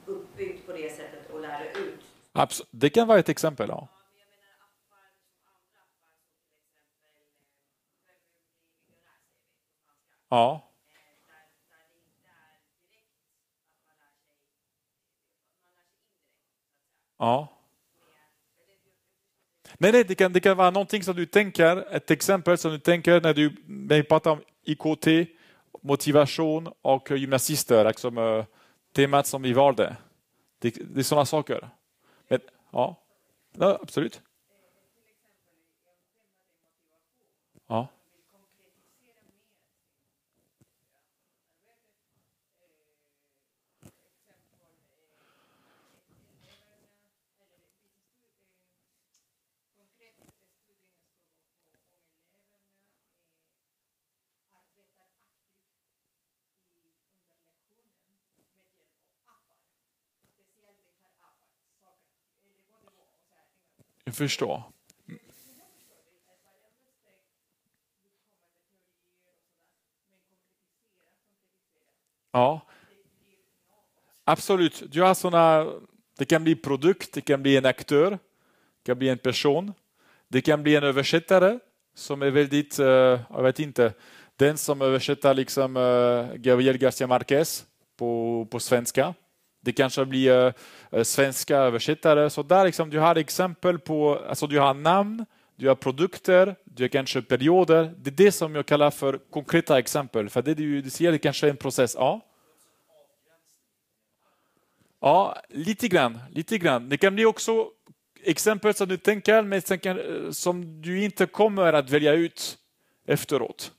[SPEAKER 2] uppbyggt på det sättet och lära ut.
[SPEAKER 1] Absolut. Det kan vara ett exempel, ja. Ja. Ja. Nej, nej det, kan, det kan vara någonting som du tänker, ett exempel som du tänker när du när vi pratar om IKT, motivation och gymnasister, liksom, eh, temat som vi valde. Det, det är sådana saker. Men, ja. ja, absolut. Ja. förstår. Ja. Absolut, du har såna, det kan bli produkt, det kan bli en aktör, det kan bli en person, det kan bli en översättare som är väldigt, eh, jag vet inte, den som översätter liksom eh, Gabriel Garcia Marquez på, på svenska. Det kanske blir eh, svenska översättare. Så där liksom, du har exempel på, alltså du har namn, du har produkter, du har kanske perioder. Det är det som jag kallar för konkreta exempel. För det du, du ser det kanske är en process A. Ja, lite grann, lite grann. Det kan bli också exempel som du tänker, men eh, som du inte kommer att välja ut efteråt.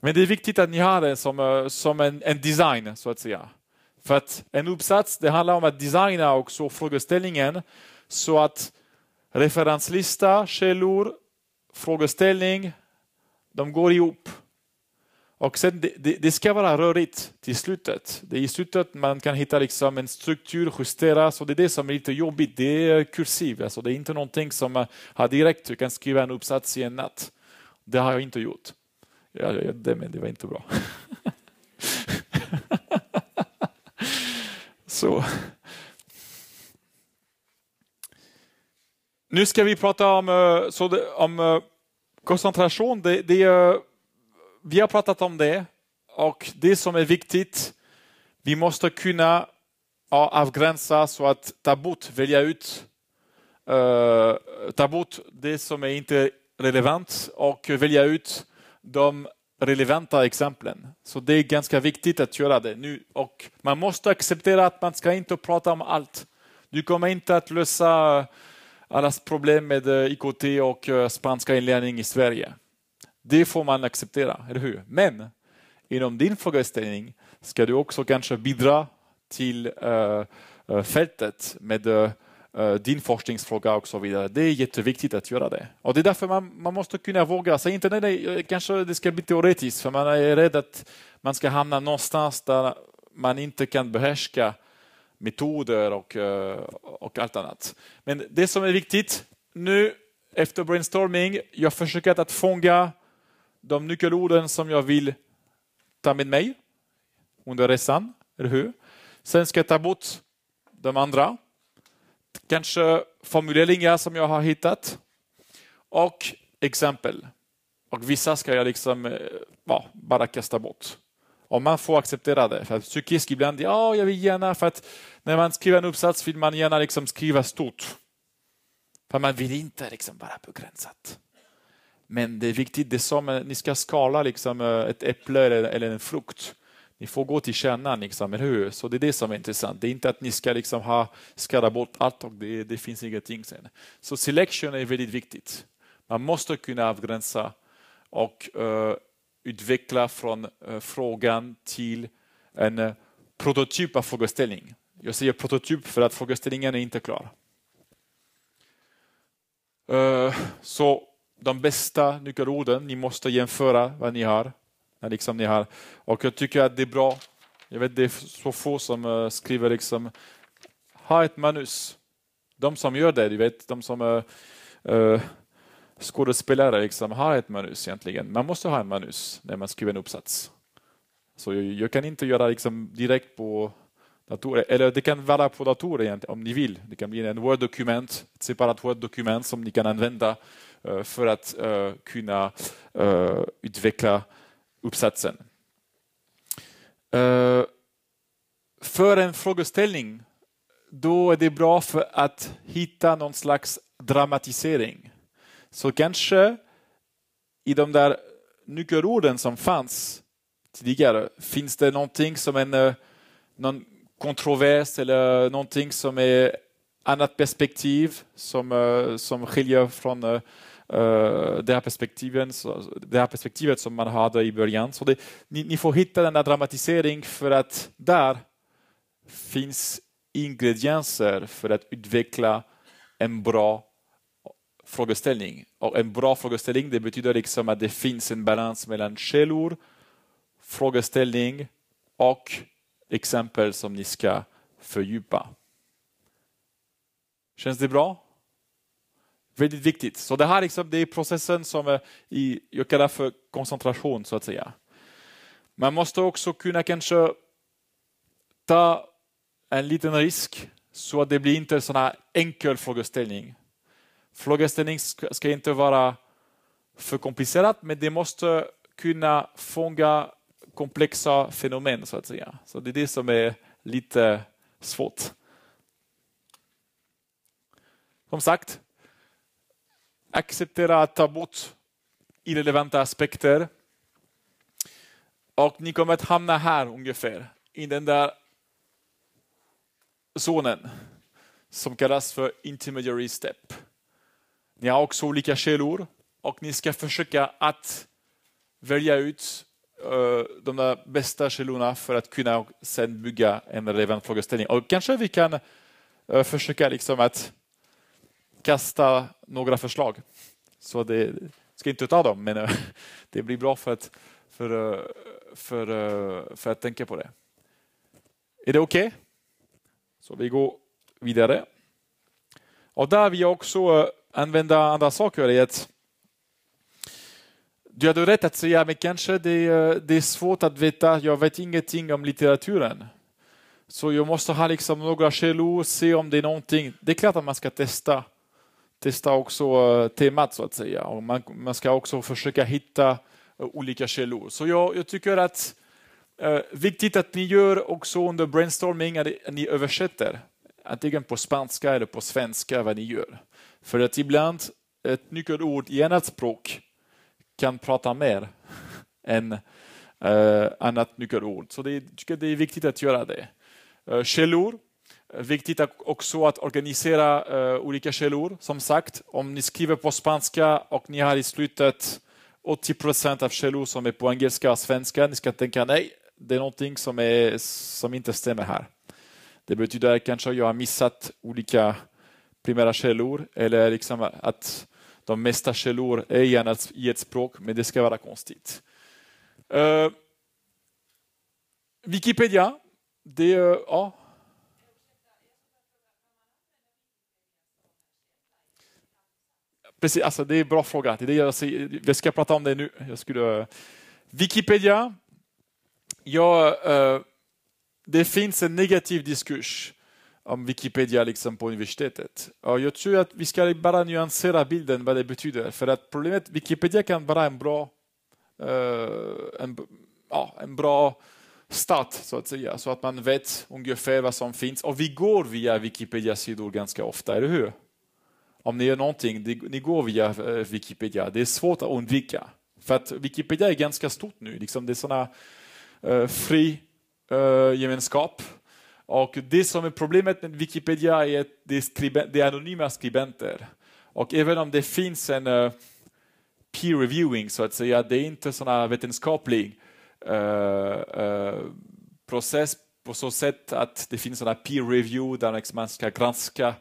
[SPEAKER 1] Men det är viktigt att ni har det som, eh, som en, en design, så att säga. För att en uppsats det handlar om att designa också frågeställningen så att referenslista, källor, frågeställning, de går ihop. Och sen, det, det, ska vara rörigt till slutet. Det är i slutet man kan hitta liksom en struktur, justera, så det är det som är lite jobbigt. Det är kursiv, alltså det är inte någonting som har eh, direkt, du kan skriva en uppsats i en natt. Det har jag inte gjort. Jag, jag, det, men det var inte bra. *laughs* Så. Nu ska vi prata om, eh, så det, om eh, koncentration. Det, det, eh, vi har pratat om det och det som är viktigt, vi måste kunna avgränsa så att tabut väljer ut, ta bort det som är inte relevant och välja ut de relevanta exemplen. Så det är ganska viktigt att göra det nu. Och man måste acceptera att man ska inte prata om allt. Du kommer inte att lösa allas problem med eh, IKT och eh, spanska inlärning i Sverige. Det får man acceptera, eller hur? Men inom din frågeställning ska du också kanske bidra till eh, fältet med Eh, din forskningsfråga och så vidare. Det är jätteviktigt att göra det. Och Det är därför man, man måste kunna våga sig. Inte nej, det, eh, kanske det ska bli teoretiskt, för man är rädd att man ska hamna någonstans där man inte kan behärska metoder och, eh, och allt annat. Men det som är viktigt nu efter brainstorming, jag försöker att fånga de nyckelorden som jag vill ta med mig under resan, eller hur? Sen ska jag ta bort de andra kanske formuleringar som jag har hittat och exempel. Och vissa ska jag liksom eh, ja, bara kasta bort. Och man får acceptera det. För att psykiskt ibland, ja, jag vill gärna, för att när man skriver en uppsats vill man gärna liksom skriva stort. För man vill inte liksom vara begränsat. Men det är viktigt, det är som eh, ni ska skala liksom eh, ett äpple eller en frukt ni får gå till kärnan, liksom, eller hur? Så det är det som är intressant. Det är inte att ni ska liksom ha skala bort allt och det, det finns ingenting sen. Så selection är väldigt viktigt. Man måste kunna avgränsa och uh, utveckla från uh, frågan till en eh, prototyp av frågeställning. Jag säger prototyp för att frågeställningen är inte klar. så de bästa nyckelorden, ni måste jämföra vad ni har Liksom ni har. Och jag tycker att det är bra. Jag vet det är så få som eh, skriver liksom, ha ett manus. De som gör det, du vet, de som är uh, eh, eh, skådespelare liksom, har ett manus egentligen. Man måste ha ett manus när man skriver en uppsats. Så jag, jag kan inte göra liksom direkt på datorer, eller det kan vara på datorer om ni vill. Det kan bli en Word-dokument, ett separat Word-dokument som ni kan använda uh, för att uh, kunna utveckla uppsatsen. Eh, för en frågeställning då är det bra för att hitta någon slags dramatisering. Så kanske i de där nyckelorden som fanns tidigare, finns det någonting som en eh, någon kontrovers eller någonting som är annat perspektiv som, eh, som skiljer från Eh, det här perspektivet som man hade i början. Så det, ni, ni får hitta den här dramatisering för att där finns ingredienser för att utveckla en bra frågeställning. Och en bra frågeställning det betyder liksom att det finns en balans mellan källor, frågeställning och exempel som ni ska fördjupa. Känns det bra? Väldigt viktigt. Så det här liksom, det är processen som i, jag kallar för koncentration, så att säga. Man måste också kunna kanske ta en liten risk så att det blir inte en sån här enkel frågeställning. Frågeställning ska inte vara för komplicerat, men det måste kunna fånga komplexa fenomen, så att säga. Så det är det som är lite svårt. Som sagt, acceptera att ta bort irrelevanta aspekter. Och ni kommer att hamna här ungefär, i den där zonen som kallas för intermediary step. Ni har också olika källor och ni ska försöka att välja ut eh, de där bästa källorna för att kunna sen bygga en relevant frågeställning. Och kanske vi kan eh, försöka liksom att kasta några förslag. Så det ska inte ta dem, men eh, *laughs* det blir bra för att, för, eh, för, eh, för att tänka på det. Är det okej? Okay? Så vi går vidare. Och där vill jag också använda andra saker att du hade rätt att säga, men kanske det, det är svårt att veta, jag vet ingenting om litteraturen. Så jag måste ha liksom några källor, se om det är någonting. Det är klart att man ska testa testa också eh, temat så att säga. Och man, man ska också försöka hitta eh, olika källor. Så jag, jag tycker att eh, viktigt att ni gör också under brainstorming att ni översätter antingen på spanska eller på svenska vad ni gör. För att ibland ett nyckelord i annat språk kan prata mer *laughs* än eh, annat nyckelord. Så det, jag tycker det är viktigt att göra det. Eh, källor Eh, viktigt också att organisera eh, olika källor. Som sagt, om ni skriver på spanska och ni har i slutet 80 procent av källor som är på engelska och svenska, ni ska tänka nej, det är någonting som, är, som inte stämmer här. Det betyder kanske att jag har missat olika primära källor eller liksom att de mesta källor är i ett språk, men det ska vara konstigt. Uh, Wikipedia, det, uh, ja, speciellt, alltså det är en bra fråga. Det jag, jag ska prata om det nu. Jag skulle, eh, Wikipedia, jag, eh, det finns en negativ diskurs om Wikipedia liksom på universitetet. Och jag tror att vi ska bara nyansera bilden vad det betyder. För att problemet, Wikipedia kan vara en bra, eh, en, ja, en bra start, så att säga. Så att man vet ungefär vad som finns. Och vi går via Wikipedia-sidor ganska ofta, eller hur? om ni gör någonting, ni går via eh, Wikipedia. Det är svårt att undvika. För att Wikipedia är ganska stort nu. Liksom det är sådana uh, eh, fri uh, gemenskap. Och det som är problemet med Wikipedia är att det är, skribent, det är anonyma skribenter. Och även om det finns en uh, peer reviewing, så att säga, det är inte sådana vetenskaplig process på så sätt att det finns sådana peer review där man ska granska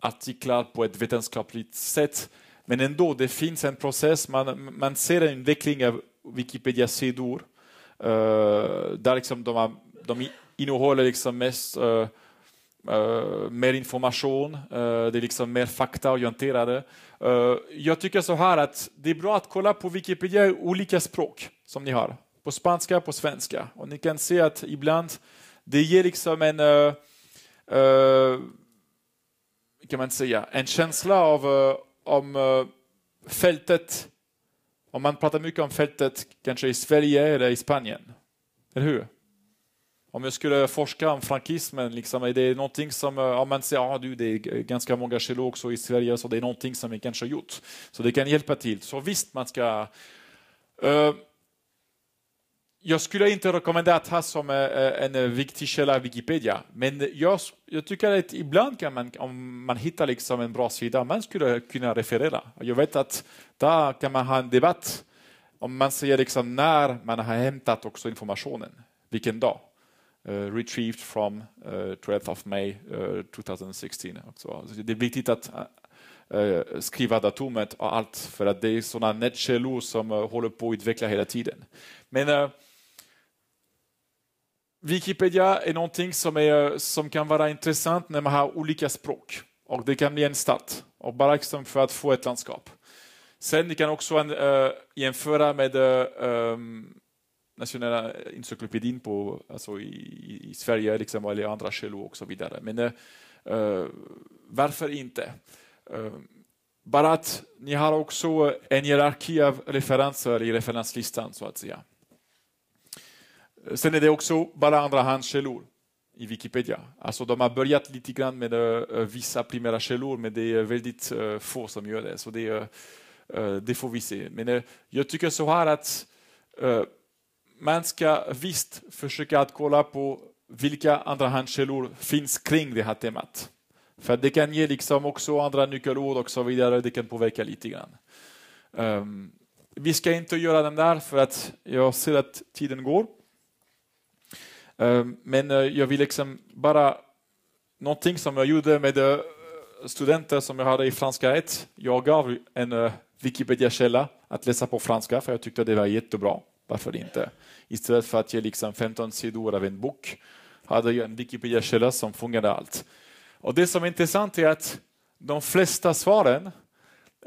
[SPEAKER 1] artiklar på ett vetenskapligt sätt. Men ändå, det finns en process. Man, man ser en utveckling av Wikipedia-sidor uh, där liksom de, har, de innehåller liksom mest, uh, uh, mer information, det är liksom mer faktaorienterade. Euh, jag tycker så här att det är bra att kolla på Wikipedia i olika språk som ni har. På spanska, på svenska. Och ni kan se att ibland det ger liksom en eh, eh, kan man säga, en känsla av eh, om eh, fältet, om man pratar mycket om fältet kanske i Sverige eller i Spanien. Eller hur? Om jag skulle forska om frankismen, liksom, är det någonting som, om eh, man säger att ah, det är ganska många källor också i Sverige, så det är någonting som vi kanske har gjort. Så det kan hjälpa till. Så visst, man ska... Uh, jag skulle inte rekommendera att ha som eh, eh, en eh, viktig källa Wikipedia, men jag, jag, tycker att ibland kan man, om man hittar liksom en bra sida, man skulle kunna referera. Jag vet att där kan man ha en debatt om man säger liksom när man har hämtat också informationen, vilken dag. Uh, retrieved from uh, 12 of May uh, 2016. Också. Alltså, det är viktigt att uh, skriva datumet och allt, för att det är sådana nätkällor som håller på att utveckla hela tiden. Men Wikipedia är någonting som, är, som kan vara intressant när man har olika språk. Och Det kan bli en start, och bara liksom för att få ett landskap. Sen ni kan också en, uh, jämföra med uh, Nationella encyklopedin på, alltså i, i Sverige liksom, eller andra källor och så vidare. Men uh, varför inte? Uh, bara att ni har också en hierarki av referenser i referenslistan, så att säga. Sen är det också bara andrahandskällor i Wikipedia. Alltså de har börjat lite grann med uh, vissa primära källor, men det är väldigt uh, få som gör det. Så det, uh, det får vi se. Men jag tycker så här att man ska visst försöka att kolla på vilka andrahandskällor finns kring det här temat. För det kan ge liksom också andra nyckelord och så vidare, det kan påverka lite grann. Um, vi ska inte göra den där för att jag ser att tiden går. Eh, men eh, jag vill liksom bara... Någonting som jag gjorde med eh, studenter som jag hade i Franska 1, jag gav en Wikipedia-källa att läsa på franska, för jag tyckte det var jättebra. Varför inte? Istället för att ge liksom 15 sidor av en bok hade jag en Wikipedia-källa som fångade allt. Och Det som är intressant är att de flesta svaren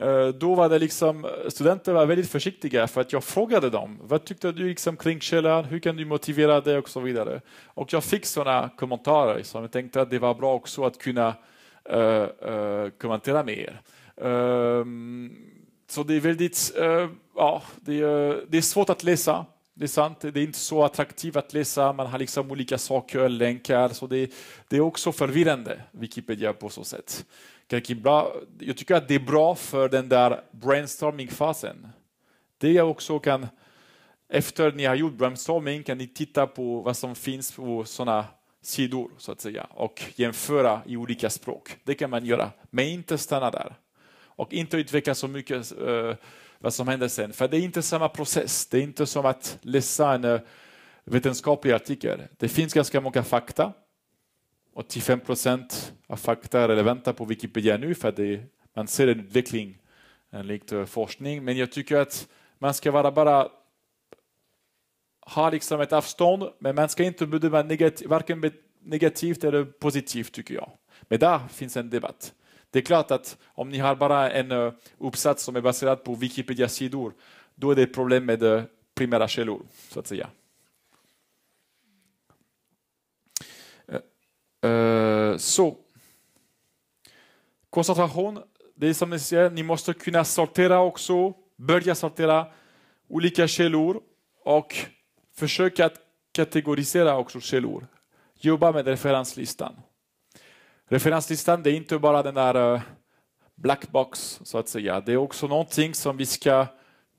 [SPEAKER 1] Eh, då var det liksom, eh, studenter var väldigt försiktiga för att jag frågade dem, vad tyckte du liksom kring källan, hur kan du motivera det och så vidare. Och jag fick sådana kommentarer som jag tänkte att det var bra också att kunna uh, uh, kommentera mer. Uh, så det är väldigt, ja, det är, det är svårt att läsa det är sant, det är inte så attraktivt att läsa, man har liksom olika saker, länkar, så det, det är också förvirrande, Wikipedia på så sätt. Kakibla, jag tycker att det är bra för den där brainstorming-fasen. Det jag också kan, efter ni har gjort brainstorming kan ni titta på vad som finns på sådana sidor så att säga och jämföra i olika språk. Det kan man göra, men inte stanna där. Och inte utveckla så mycket uh, vad som händer sen, för det är inte samma process. Det är inte som att läsa en uh, eh, vetenskaplig artikel. Det finns ganska många fakta 85 procent av fakta är relevanta på Wikipedia nu för att det, man ser en utveckling enligt eh, forskning. Men jag tycker att man ska vara bara ha liksom ett avstånd, men man ska inte bedöma negativ, varken negativt eller positivt tycker jag. Men där finns en debatt. Det är klart att om ni har bara en eh, uppsats som är baserad på Wikipedia-sidor, då är det problem med eh, primära källor, så att säga. Eh, så. Koncentration, det är som ni ser, ni måste kunna sortera också, börja sortera olika källor och försöka att kategorisera också källor. Jobba med referenslistan. Referenslistan det är inte bara den där eh, black blackbox så att säga. Det är också någonting som vi ska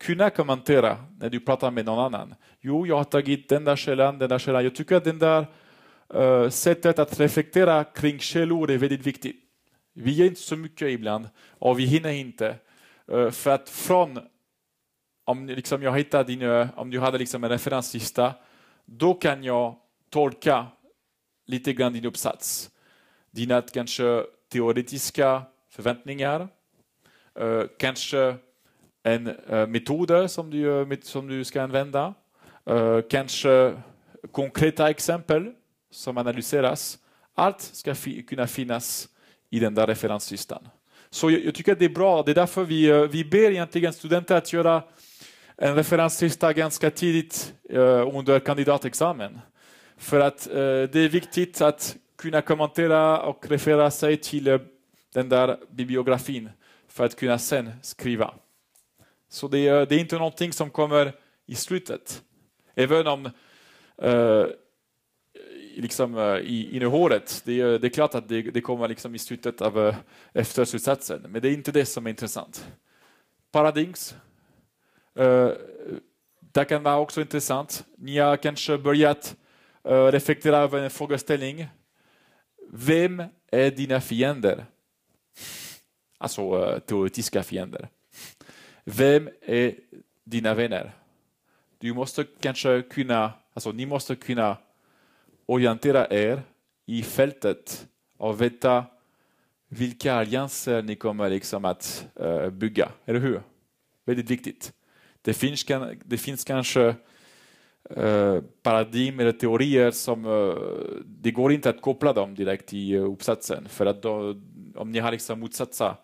[SPEAKER 1] kunna kommentera när du pratar med någon annan. Jo, jag har tagit den där källan, den där källan. Jag tycker att den där Eh, sättet att reflektera kring källor är väldigt viktigt. Vi ger inte så mycket ibland och vi hinner inte. Eh, för att från, om, liksom jag hittar din, om du hade liksom en referenslista, då kan jag tolka lite grann din uppsats. Dina kanske teoretiska förväntningar, eh, kanske en metod som du, som du ska använda, kanske konkreta exempel som analyseras, allt ska fi kunna finnas i den där referenslistan. Så jag, jag, tycker att det är bra, det är därför vi, eh, vi ber egentligen studenter att göra en referenslista ganska tidigt eh, under kandidatexamen. För att eh, det är viktigt att kunna kommentera och referera sig till eh, den där bibliografin för att kunna sen skriva. Så det, eh, det är inte någonting som kommer i slutet. Även om eh, liksom, eh, i, in i håret. Det är, det är klart att det, det, kommer liksom i slutet av eh, efterslutsatsen, men det är inte det som är intressant. Paradigms, uh, eh, det kan vara också intressant. Ni har kanske börjat uh, reflektera över en frågeställning. Vem är dina fiender? Alltså uh, teoretiska fiender. Vem är dina vänner? Du måste kanske kunna, alltså ni måste kunna orientera er i fältet och veta vilka allianser ni kommer liksom att eh, bygga, eller hur? Väldigt viktigt. Det finns, det finns kanske eh, paradigm eller teorier som eh, det går inte att koppla dem direkt i uppsatsen. För att då, om ni har liksom motsatta,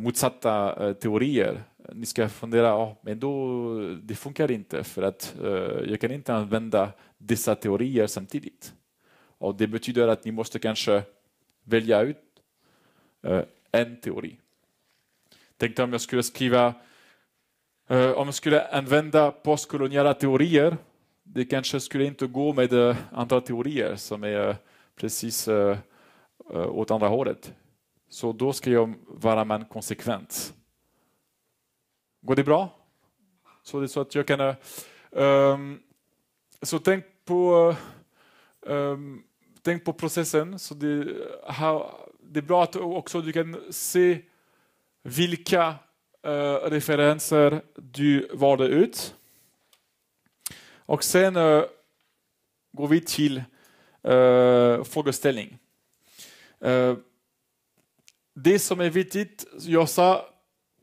[SPEAKER 1] motsatta teorier Eh, ni ska fundera, oh, men då, det funkar inte för att uh, jag kan inte använda dessa teorier samtidigt. Och det betyder att ni måste kanske välja ut uh, en teori. Tänkte om jag skulle skriva, uh, om jag skulle använda postkoloniala teorier, det kanske skulle inte gå med uh, andra teorier som är precis uh, åt andra hållet. Så då ska jag vara man konsekvent. Går det bra? Så, så att jag kan... Um, så tänk på, um, tänk på processen. Så det, how, det är bra att också du kan se vilka uh, referenser du valde ut. Och sen uh, går vi till uh, frågeställning. Uh, det som är viktigt, jag sa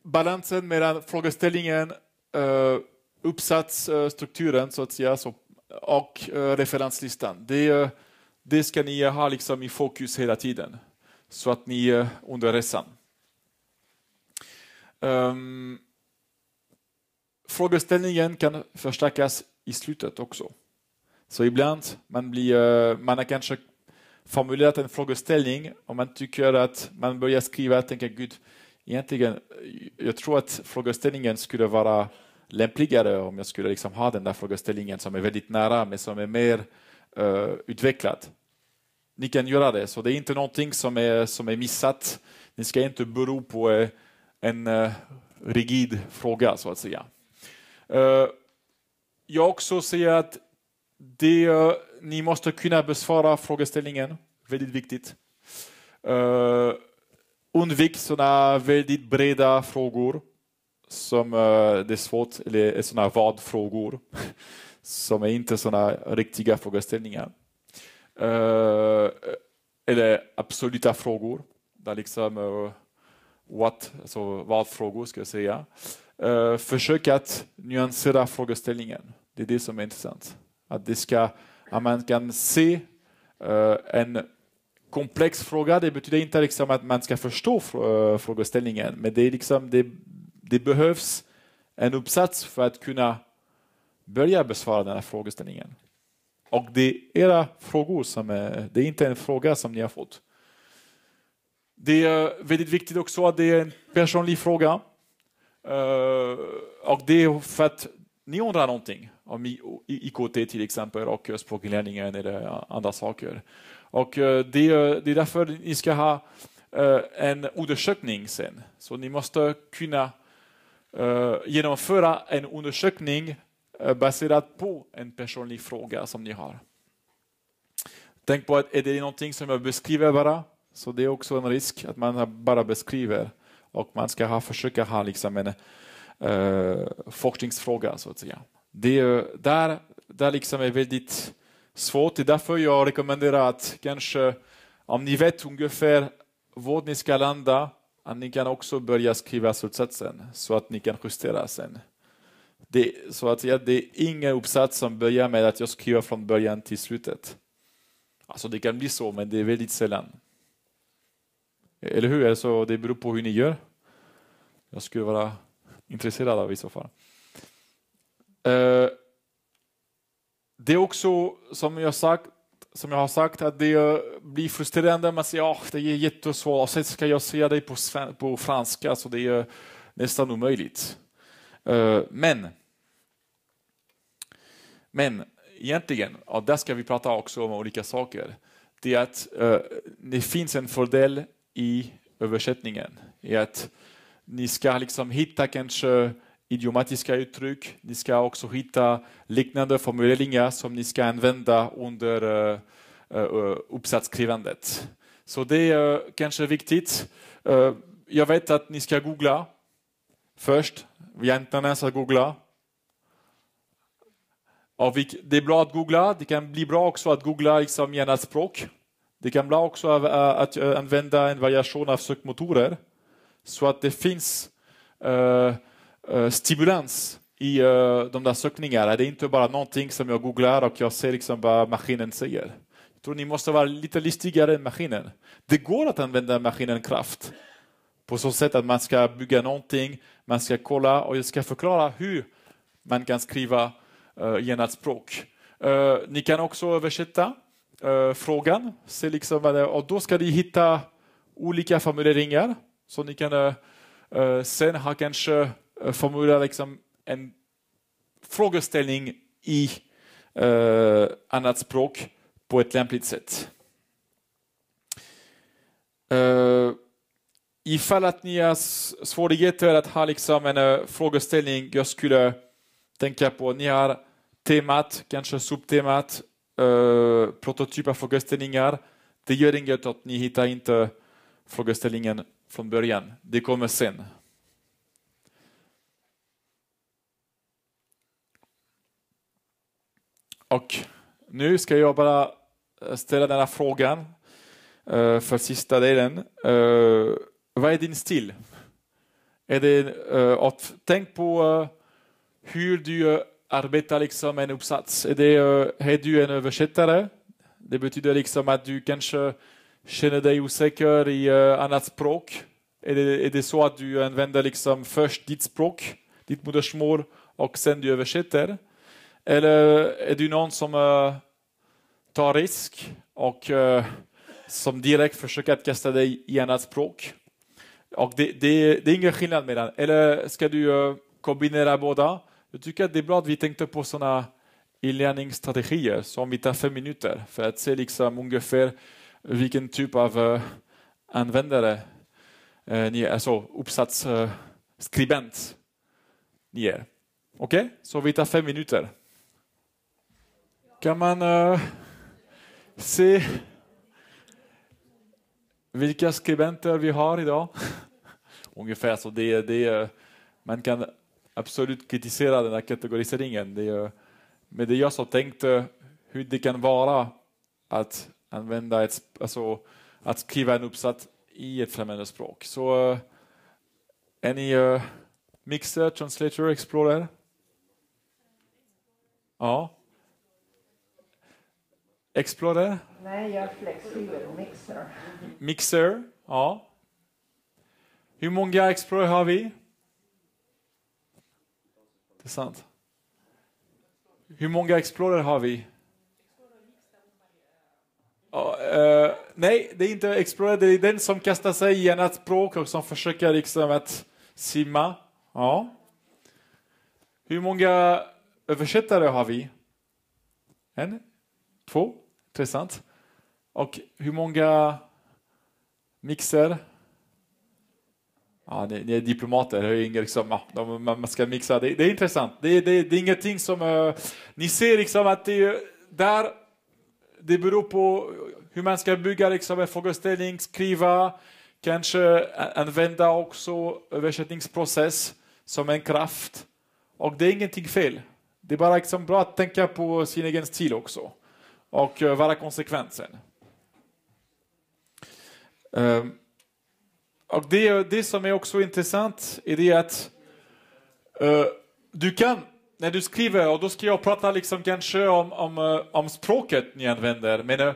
[SPEAKER 1] balansen mellan frågeställningen, eh, uppsatsstrukturen så att säga, och eh, referenslistan. Det, eh, det ska ni ha liksom i fokus hela tiden, så att ni under resan. Um, frågeställningen kan förstärkas i slutet också. Så ibland man blir man har kanske formulerat en frågeställning och man tycker att man börjar skriva och tänker, Gud, egentligen, jag tror att frågeställningen skulle vara lämpligare om jag skulle liksom ha den där frågeställningen som är väldigt nära men som är mer uh, utvecklad. Ni kan göra det, så det är inte någonting som är, som är missat. Det ska inte bero på uh, en uh, rigid fråga, så att säga. jag också säger att det, ni måste kunna besvara frågeställningen, väldigt viktigt undvik sådana väldigt breda frågor som eh, det är svårt, eller sådana frågor *laughs* som är inte sådana riktiga frågeställningar. Eh, eller absoluta frågor, där liksom eh, what, alltså vad-frågor ska jag säga. Försök att nyansera frågeställningen. Det är det som är intressant. Att, det ska, att man kan se en komplex fråga, det betyder inte liksom att man ska förstå eh, frågeställningen, men det, är liksom, det, det behövs en uppsats för att kunna börja besvara den här frågeställningen. Och det är era frågor, som är, det är inte en fråga som ni har fått. Det är eh, väldigt viktigt också att det är en personlig fråga. Eh, och det är för att ni undrar någonting om IKT till exempel och språkinlärningen eller andra saker. Och eh, eh, det, är därför ni ska ha eh, en undersökning sen. Så ni måste kunna genomföra en undersökning baserad på en personlig fråga som ni har. Tänk på att är det någonting som jag beskriver bara, så det är också en risk att man bara beskriver och man ska ha, försöka ha liksom en uh, forskningsfråga så att säga. Det där, där liksom är väldigt svårt. Det är därför jag rekommenderar att kanske, om ni vet ungefär var ni ska landa, att ni kan också börja skriva slutsatsen så att ni kan justera sen. Det, så att ja, det är ingen uppsats som börjar med att jag skriver från början till slutet. Alltså det kan bli så, men det är väldigt sällan. Eller hur? Alltså, det beror på hur ni gör. Jag skulle vara intresserad av i så fall. Uh, det är också som jag sagt som jag har sagt, att det blir frustrerande. Man säger att oh, det är jättesvårt och sen ska jag säga det på, på franska, så det är nästan omöjligt. Uh, men, men egentligen, och där ska vi prata också om olika saker, det är att uh, det finns en fördel i översättningen. I att ni ska liksom hitta kanske idiomatiska uttryck. Ni ska också hitta liknande formuleringar som ni ska använda under eh, eh, eh, uppsatsskrivandet. Så det är kanske viktigt. jag vet att ni ska googla först. vi har Jantarna att googla. Och det är bra att googla. Det kan bli bra också att googla liksom i annat språk. Det kan bli också att använda en variation av sökmotorer. Så att det finns Eh, stimulans i eh, de där sökningarna. Det är inte bara någonting som jag googlar och jag ser liksom vad maskinen säger. Jag tror ni måste vara lite listigare än maskinen. Det går att använda maskinen kraft på så sätt att man ska bygga någonting, man ska kolla och jag ska förklara hur man kan skriva uh, i annat språk. Uh, ni kan också översätta uh, frågan se liksom vad det, och då ska ni hitta olika formuleringar. Så ni kan uh, sen ha kanske Eh, formulera liksom en frågeställning i eh, annat språk på ett lämpligt sätt. Eh, ifall att ni har svårigheter att ha liksom en uh, frågeställning, jag skulle tänka på, att ni har temat, kanske subtemat, uh, prototypa frågeställningar. Det gör inget att ni hittar inte frågeställningen från början, det kommer sen. Och nu ska jag bara eh, ställa den här frågan eh, för sista delen. Eh, vad är din stil? Är det, att tänk på hur du arbetar liksom en uppsats. Är, det, är du en översättare? Det betyder liksom att du kanske känner dig osäker i annat språk. Är det, är det så att du använder liksom först ditt språk, ditt modersmål, och sen du översätter? Eller är du någon som uh, tar risk och uh, som direkt försöker att kasta dig i annat språk? Och det, det, det är ingen skillnad mellan. Eller ska du uh, kombinera båda? Jag tycker att det är bra att vi tänkte på sådana inlärningsstrategier som vi tar fem minuter för att se liksom ungefär vilken typ av användare ni är, alltså uppsatsskribent ni är. Okej? Okay? Så vi tar fem minuter kan man uh, se vilka skribenter vi har idag. *laughs* Ungefär så det, det, man kan absolut kritisera den här kategoriseringen. Det, men det jag så tänkte hur det kan vara att använda ett, alltså, att skriva en uppsats i ett främmande språk. Så uh, är ni uh, mixer, translator, explorer? Ja. Explorer?
[SPEAKER 2] Nej, jag är flexibel mixer.
[SPEAKER 1] Mixer, ja. Hur många Explorer har vi? Det är sant. Hur många Explorer har vi? Ja, eh, nej, det är inte Explorer, det är den som kastar sig i annat språk och som försöker liksom att simma. Ja. Hur många översättare har vi? En? Två? Intressant. Och hur många mixer? Ja, ni, ni är diplomater, är inget, liksom, ja, de, man ska mixa. Det, det är intressant. Det, det, det, är ingenting som... Uh, ni ser liksom att det där det beror på hur man ska bygga liksom, en frågeställning, skriva, kanske använda också översättningsprocess som en kraft. Och det är ingenting fel. Det är bara liksom bra att tänka på sin egen stil också och eh, vara konsekvensen? Ehm, och det, det som är också intressant är det att eh, du kan, när du skriver, och då ska jag prata liksom kanske om, om, eh, om språket ni använder, men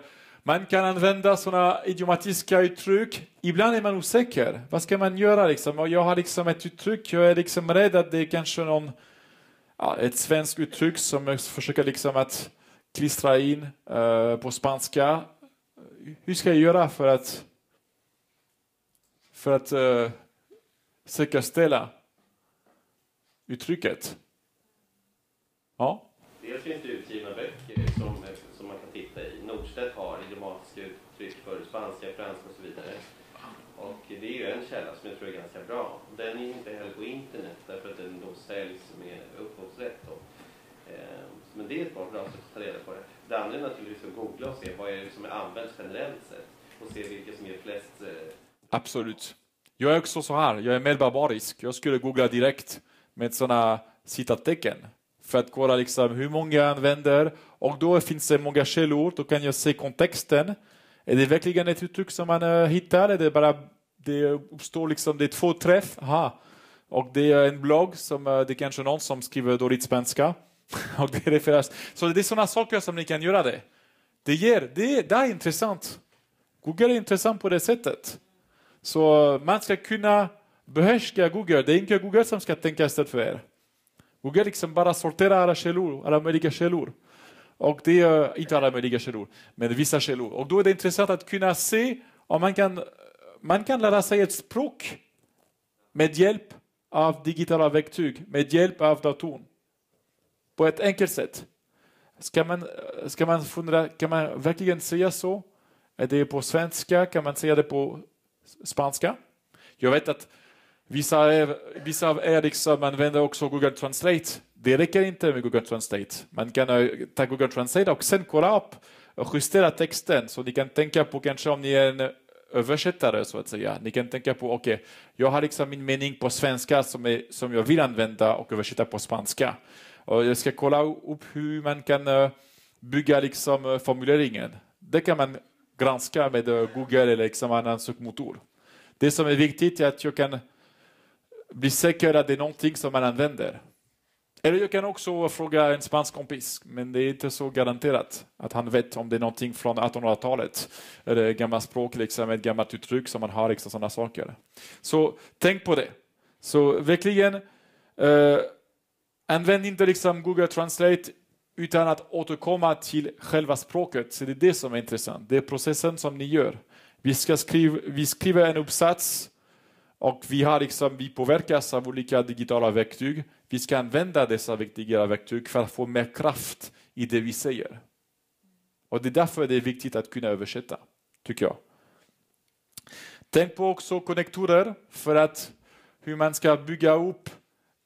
[SPEAKER 1] man kan använda sådana idiomatiska uttryck. Ibland är man osäker. Vad ska man göra? Liksom? jag har liksom ett uttryck, jag är liksom rädd att det är kanske någon, ja, ett svenskt uttryck som försöker liksom att klistra in eh, på spanska. Hur ska jag göra för att, för att eh, säkerställa uttrycket? Ja.
[SPEAKER 2] Dels finns det utgivna böcker som, som man kan titta i. Nordstedt har idiomatiska uttryck för spanska, franska och så vidare. Och det är ju en källa som jag tror är ganska bra. Den är inte heller på internet därför att den då säljs med upphovsrätt. Då. Eh, men det är ett bra sätt att ta reda på det. Det andra är naturligtvis att googla och se vad är det som är använt generellt sett och se vilka som ger flest. Eh,
[SPEAKER 1] Absolut. Jag är också så här, jag är mer barbarisk. Jag skulle googla direkt med sådana citattecken för att kolla liksom hur många använder och då finns det många källor. Då kan jag se kontexten. Är det verkligen ett uttryck som man eh, hittar? Är det bara det uppstår liksom, det är två träff. Aha. Och det är en blogg som eh, det är kanske någon som skriver dåligt spanska. *laughs* Och det refereras. Så det är sådana saker som ni kan göra det. Det, ger, det, det är intressant. Google är intressant på det sättet. Så man ska kunna behärska Google. Det är inte Google som ska tänka istället för er. Google liksom bara sorterar alla källor, alla möjliga källor. Och det är inte alla möjliga källor, men vissa källor. Och då är det intressant att kunna se om man kan, man kan lära sig ett språk med hjälp av digitala verktyg, med hjälp av datorn på ett enkelt sätt. Ska man, ska man fundera, kan man verkligen säga så? Är det på svenska? Kan man säga det på spanska? Jag vet att vissa av er, vissa av er liksom använder också Google Translate. Det räcker inte med Google Translate. Man kan eh, ta Google Translate och sen kolla upp och justera texten så ni kan tänka på kanske om ni är en översättare så att säga. Ni kan tänka på, okej, okay, jag har liksom min mening på svenska som, är, som jag vill använda och översätta på spanska jag ska kolla upp hur man kan eh, bygga liksom eh, formuleringen. Det kan man granska med eh, Google eller liksom annan sökmotor. Det som är viktigt är att jag kan bli säker att det är någonting som man använder. Eller jag kan också fråga en spansk kompis, men det är inte så garanterat att han vet om det är någonting från 1800-talet, eller gammalt språk, liksom, ett gammalt uttryck som man har, liksom, sådana saker. Så tänk på det. Så verkligen eh, Använd inte liksom Google Translate utan att återkomma till själva språket. Så det är det som är intressant. Det är processen som ni gör. Vi, ska skriva, vi skriver en uppsats och vi, har liksom, vi påverkas av olika digitala verktyg. Vi ska använda dessa digitala verktyg för att få mer kraft i det vi säger. Och Det är därför det är viktigt att kunna översätta, tycker jag. Tänk på också konnektorer för att hur man ska bygga upp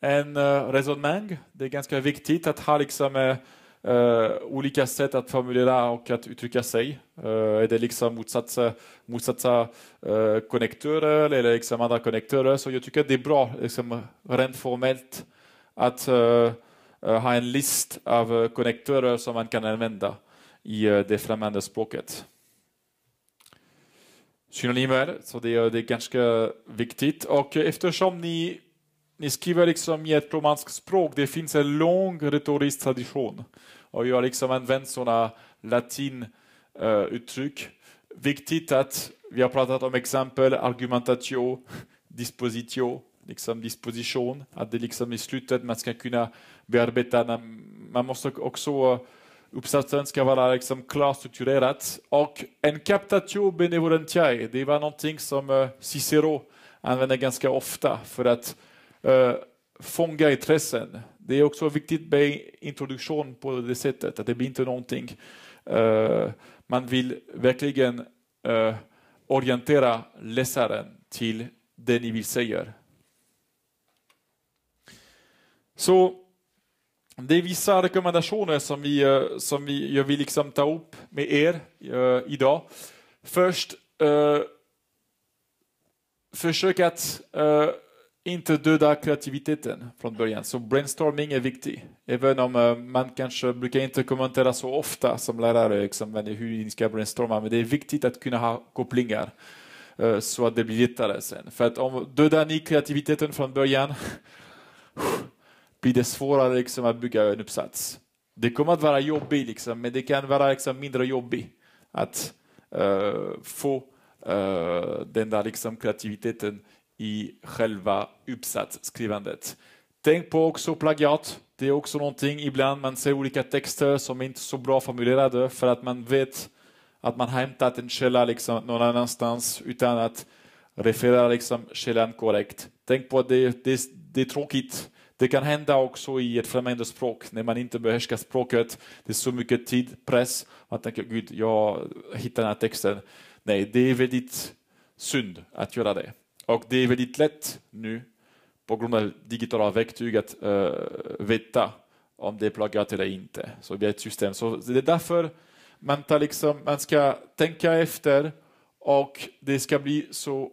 [SPEAKER 1] en eh, resonemang. Det är ganska viktigt att ha liksom, Uh, olika sätt att formulera och att uttrycka sig. Uh, är det liksom motsatsa, motsatsa uh, konnektörer eller liksom andra konnektörer? Så jag tycker det är bra, liksom, rent formellt, att ha en list av konnektörer som man kan använda i det främmande språket. Synonymer, så det, det är ganska viktigt. Och eftersom ni ni skriver liksom i ett romanskt språk, det finns en lång retorisk tradition. Och jag har liksom använt sådana latinuttryck. Eh, uh, Viktigt att vi har pratat om exempel argumentatio, dispositio, liksom disposition. Att det liksom i slutet man ska kunna bearbeta, man måste också uppsatsen ska vara liksom klart strukturerad. Och en captatio benevolentiae, det var någonting som eh, Cicero använde ganska ofta för att Eh, fånga intressen. Det är också viktigt med introduktion på det sättet, att det blir inte någonting. Eh, man vill verkligen eh, orientera läsaren till det ni vill säga. Så det är vissa rekommendationer som, vi, som vi, jag vill liksom ta upp med er idag. Först, försök att inte döda kreativiteten från början. Så brainstorming är viktig. Även om eh, man kanske brukar inte kommentera så ofta som lärare liksom, hur ni ska brainstorma, men det är viktigt att kunna ha kopplingar eh, så att det blir lättare sen. För att om dödar ni kreativiteten från början *sighs* blir det svårare liksom, att bygga en uppsats. Det kommer att vara jobbigt, liksom, men det kan vara liksom, mindre jobbigt att uh, få uh, den där liksom, kreativiteten i själva uppsatsskrivandet. Tänk på också plagiat. Det är också någonting ibland man ser olika texter som är inte är så bra formulerade för att man vet att man har hämtat en källa liksom någon annanstans utan att referera liksom källan korrekt. Tänk på att det, det, det är tråkigt. Det kan hända också i ett främmande språk, när man inte behärskar språket. Det är så mycket tid, press. Man tänker, gud, jag hittar den här texten. Nej, det är väldigt synd att göra det. Och det är väldigt lätt nu på grund av digitala verktyg att uh, veta om det är pluggat eller inte. Så vi har ett system. Så det är därför man, tar liksom, man ska tänka efter och det ska bli så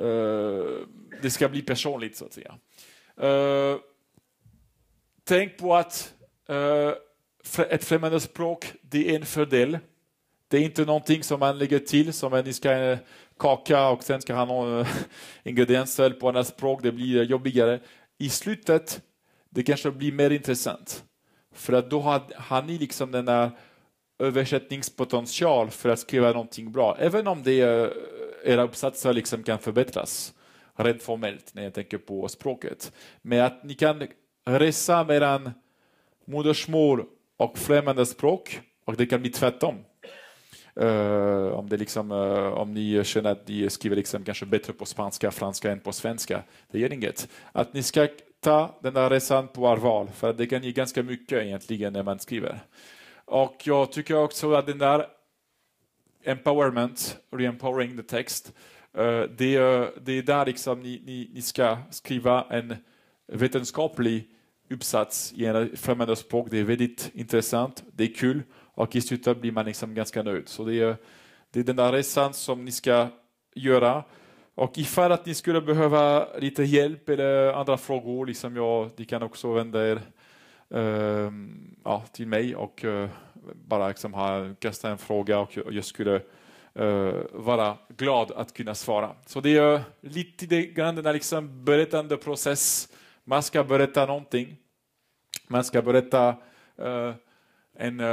[SPEAKER 1] uh, det ska bli personligt, så att säga. Uh, tänk på att uh, ett främmande språk det är en fördel. Det är inte någonting som man lägger till, som man ska kaka och sen ska han ha eh, ingredienser på andra språk, det blir jobbigare. I slutet, det kanske blir mer intressant. För att då har, har ni liksom den där översättningspotential för att skriva någonting bra, även om det, eh, era uppsatser liksom kan förbättras rent formellt när jag tänker på språket. Men att ni kan resa mellan modersmål och främmande språk och det kan bli tvärtom. Uh, om, det liksom, uh, om ni eh, känner att ni skriver liksom kanske bättre på spanska, franska än på svenska, det gör inget. Att ni ska ta den där resan på allvar, för det kan ge ganska mycket egentligen när man skriver. Och jag tycker också att den där empowerment, re-empowering the text, uh, det, det är där liksom ni, ni, ni ska skriva en vetenskaplig uppsats i en främmande språk. Det är väldigt intressant, det är kul och i slutet blir man liksom ganska nöjd. Så det är, det är den där resan som ni ska göra. Och ifall att ni skulle behöva lite hjälp eller andra frågor, liksom jag, ni kan också vända er uh, ja, till mig och uh, bara liksom ha, kasta en fråga och jag skulle uh, vara glad att kunna svara. Så det är lite grann den här liksom berättande process. Man ska berätta någonting. Man ska berätta eh, en, eh,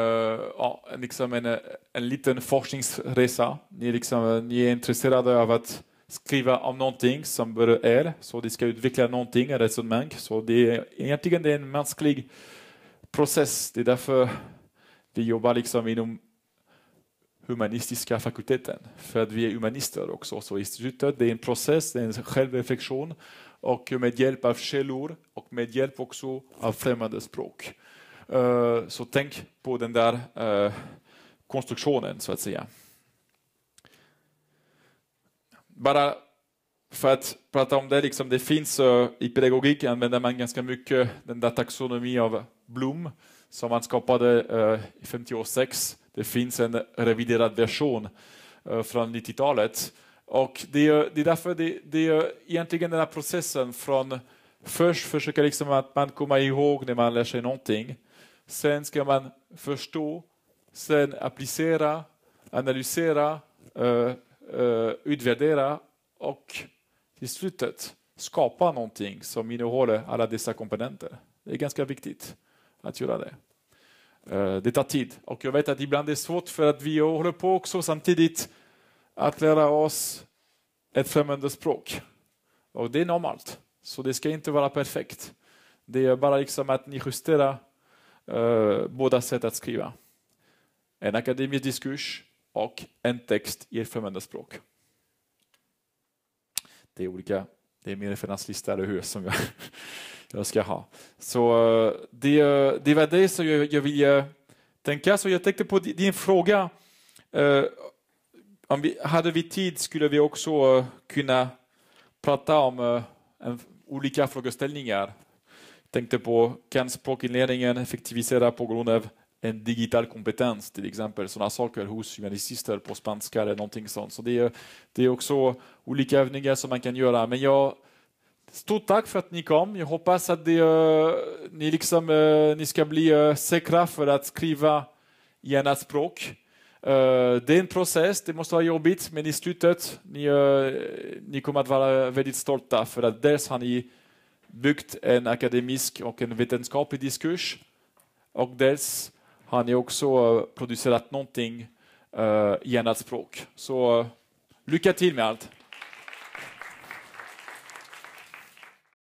[SPEAKER 1] ja, liksom en, eh, en liten forskningsresa. Ni, liksom, eh, ni är intresserade av att skriva om någonting som berör er, så ni ska utveckla någonting, ett resonemang. Så det är egentligen det är en mänsklig process. Det är därför vi jobbar liksom inom humanistiska fakulteten, för att vi är humanister också. Så institutet det är en process, det är en självreflektion och med hjälp av källor och med hjälp också av främmande språk. Eh, så tänk på den där eh, konstruktionen så att säga. Bara för att prata om det, liksom, det finns eh, i pedagogiken använder man ganska mycket den där taxonomi av Blom som man skapade eh, 56. Det finns en reviderad version från 90-talet. Och det är, det är därför det, det är egentligen den här processen från först försöka liksom att man komma ihåg när man lär sig någonting Sen ska man förstå, sen applicera, analysera, uh, uh, utvärdera och till slutet skapa någonting som innehåller alla dessa komponenter. Det är ganska viktigt att göra det. Eh, det tar tid och jag vet att ibland det är svårt för att vi håller på också samtidigt att lära oss ett främmande språk. Och det är normalt, så det ska inte vara perfekt. Det är bara liksom att ni justerar Eh, båda sätt att skriva. En akademisk diskurs och en text i ett främmande språk. Det är olika, det är min referenslista, eller hur, som jag, *laughs* jag ska ha. Så eh, det, eh, det var det som jag, jag ville tänka. Så jag tänkte på din fråga. Eh, om vi, hade vi tid skulle vi också kunna prata om en, olika frågeställningar tänkte på, kan språkinlärningen effektivisera på grund av en digital kompetens till exempel, sådana saker hos humanister på spanska eller någonting sånt. Så det är, det är också olika övningar som man kan göra. Men jag, stort tack för att ni kom. Jag hoppas att det, uh, ni, liksom, uh, ni ska bli uh, säkra för att skriva i annat språk. Eh, det är en process, det måste vara jobbigt, men i slutet ni, ni kommer att vara väldigt stolta för att dels har ni byggt en akademisk och en vetenskaplig diskurs. Och dels har ni också eh, producerat någonting eh, i annat språk. Så eh, lycka till med allt!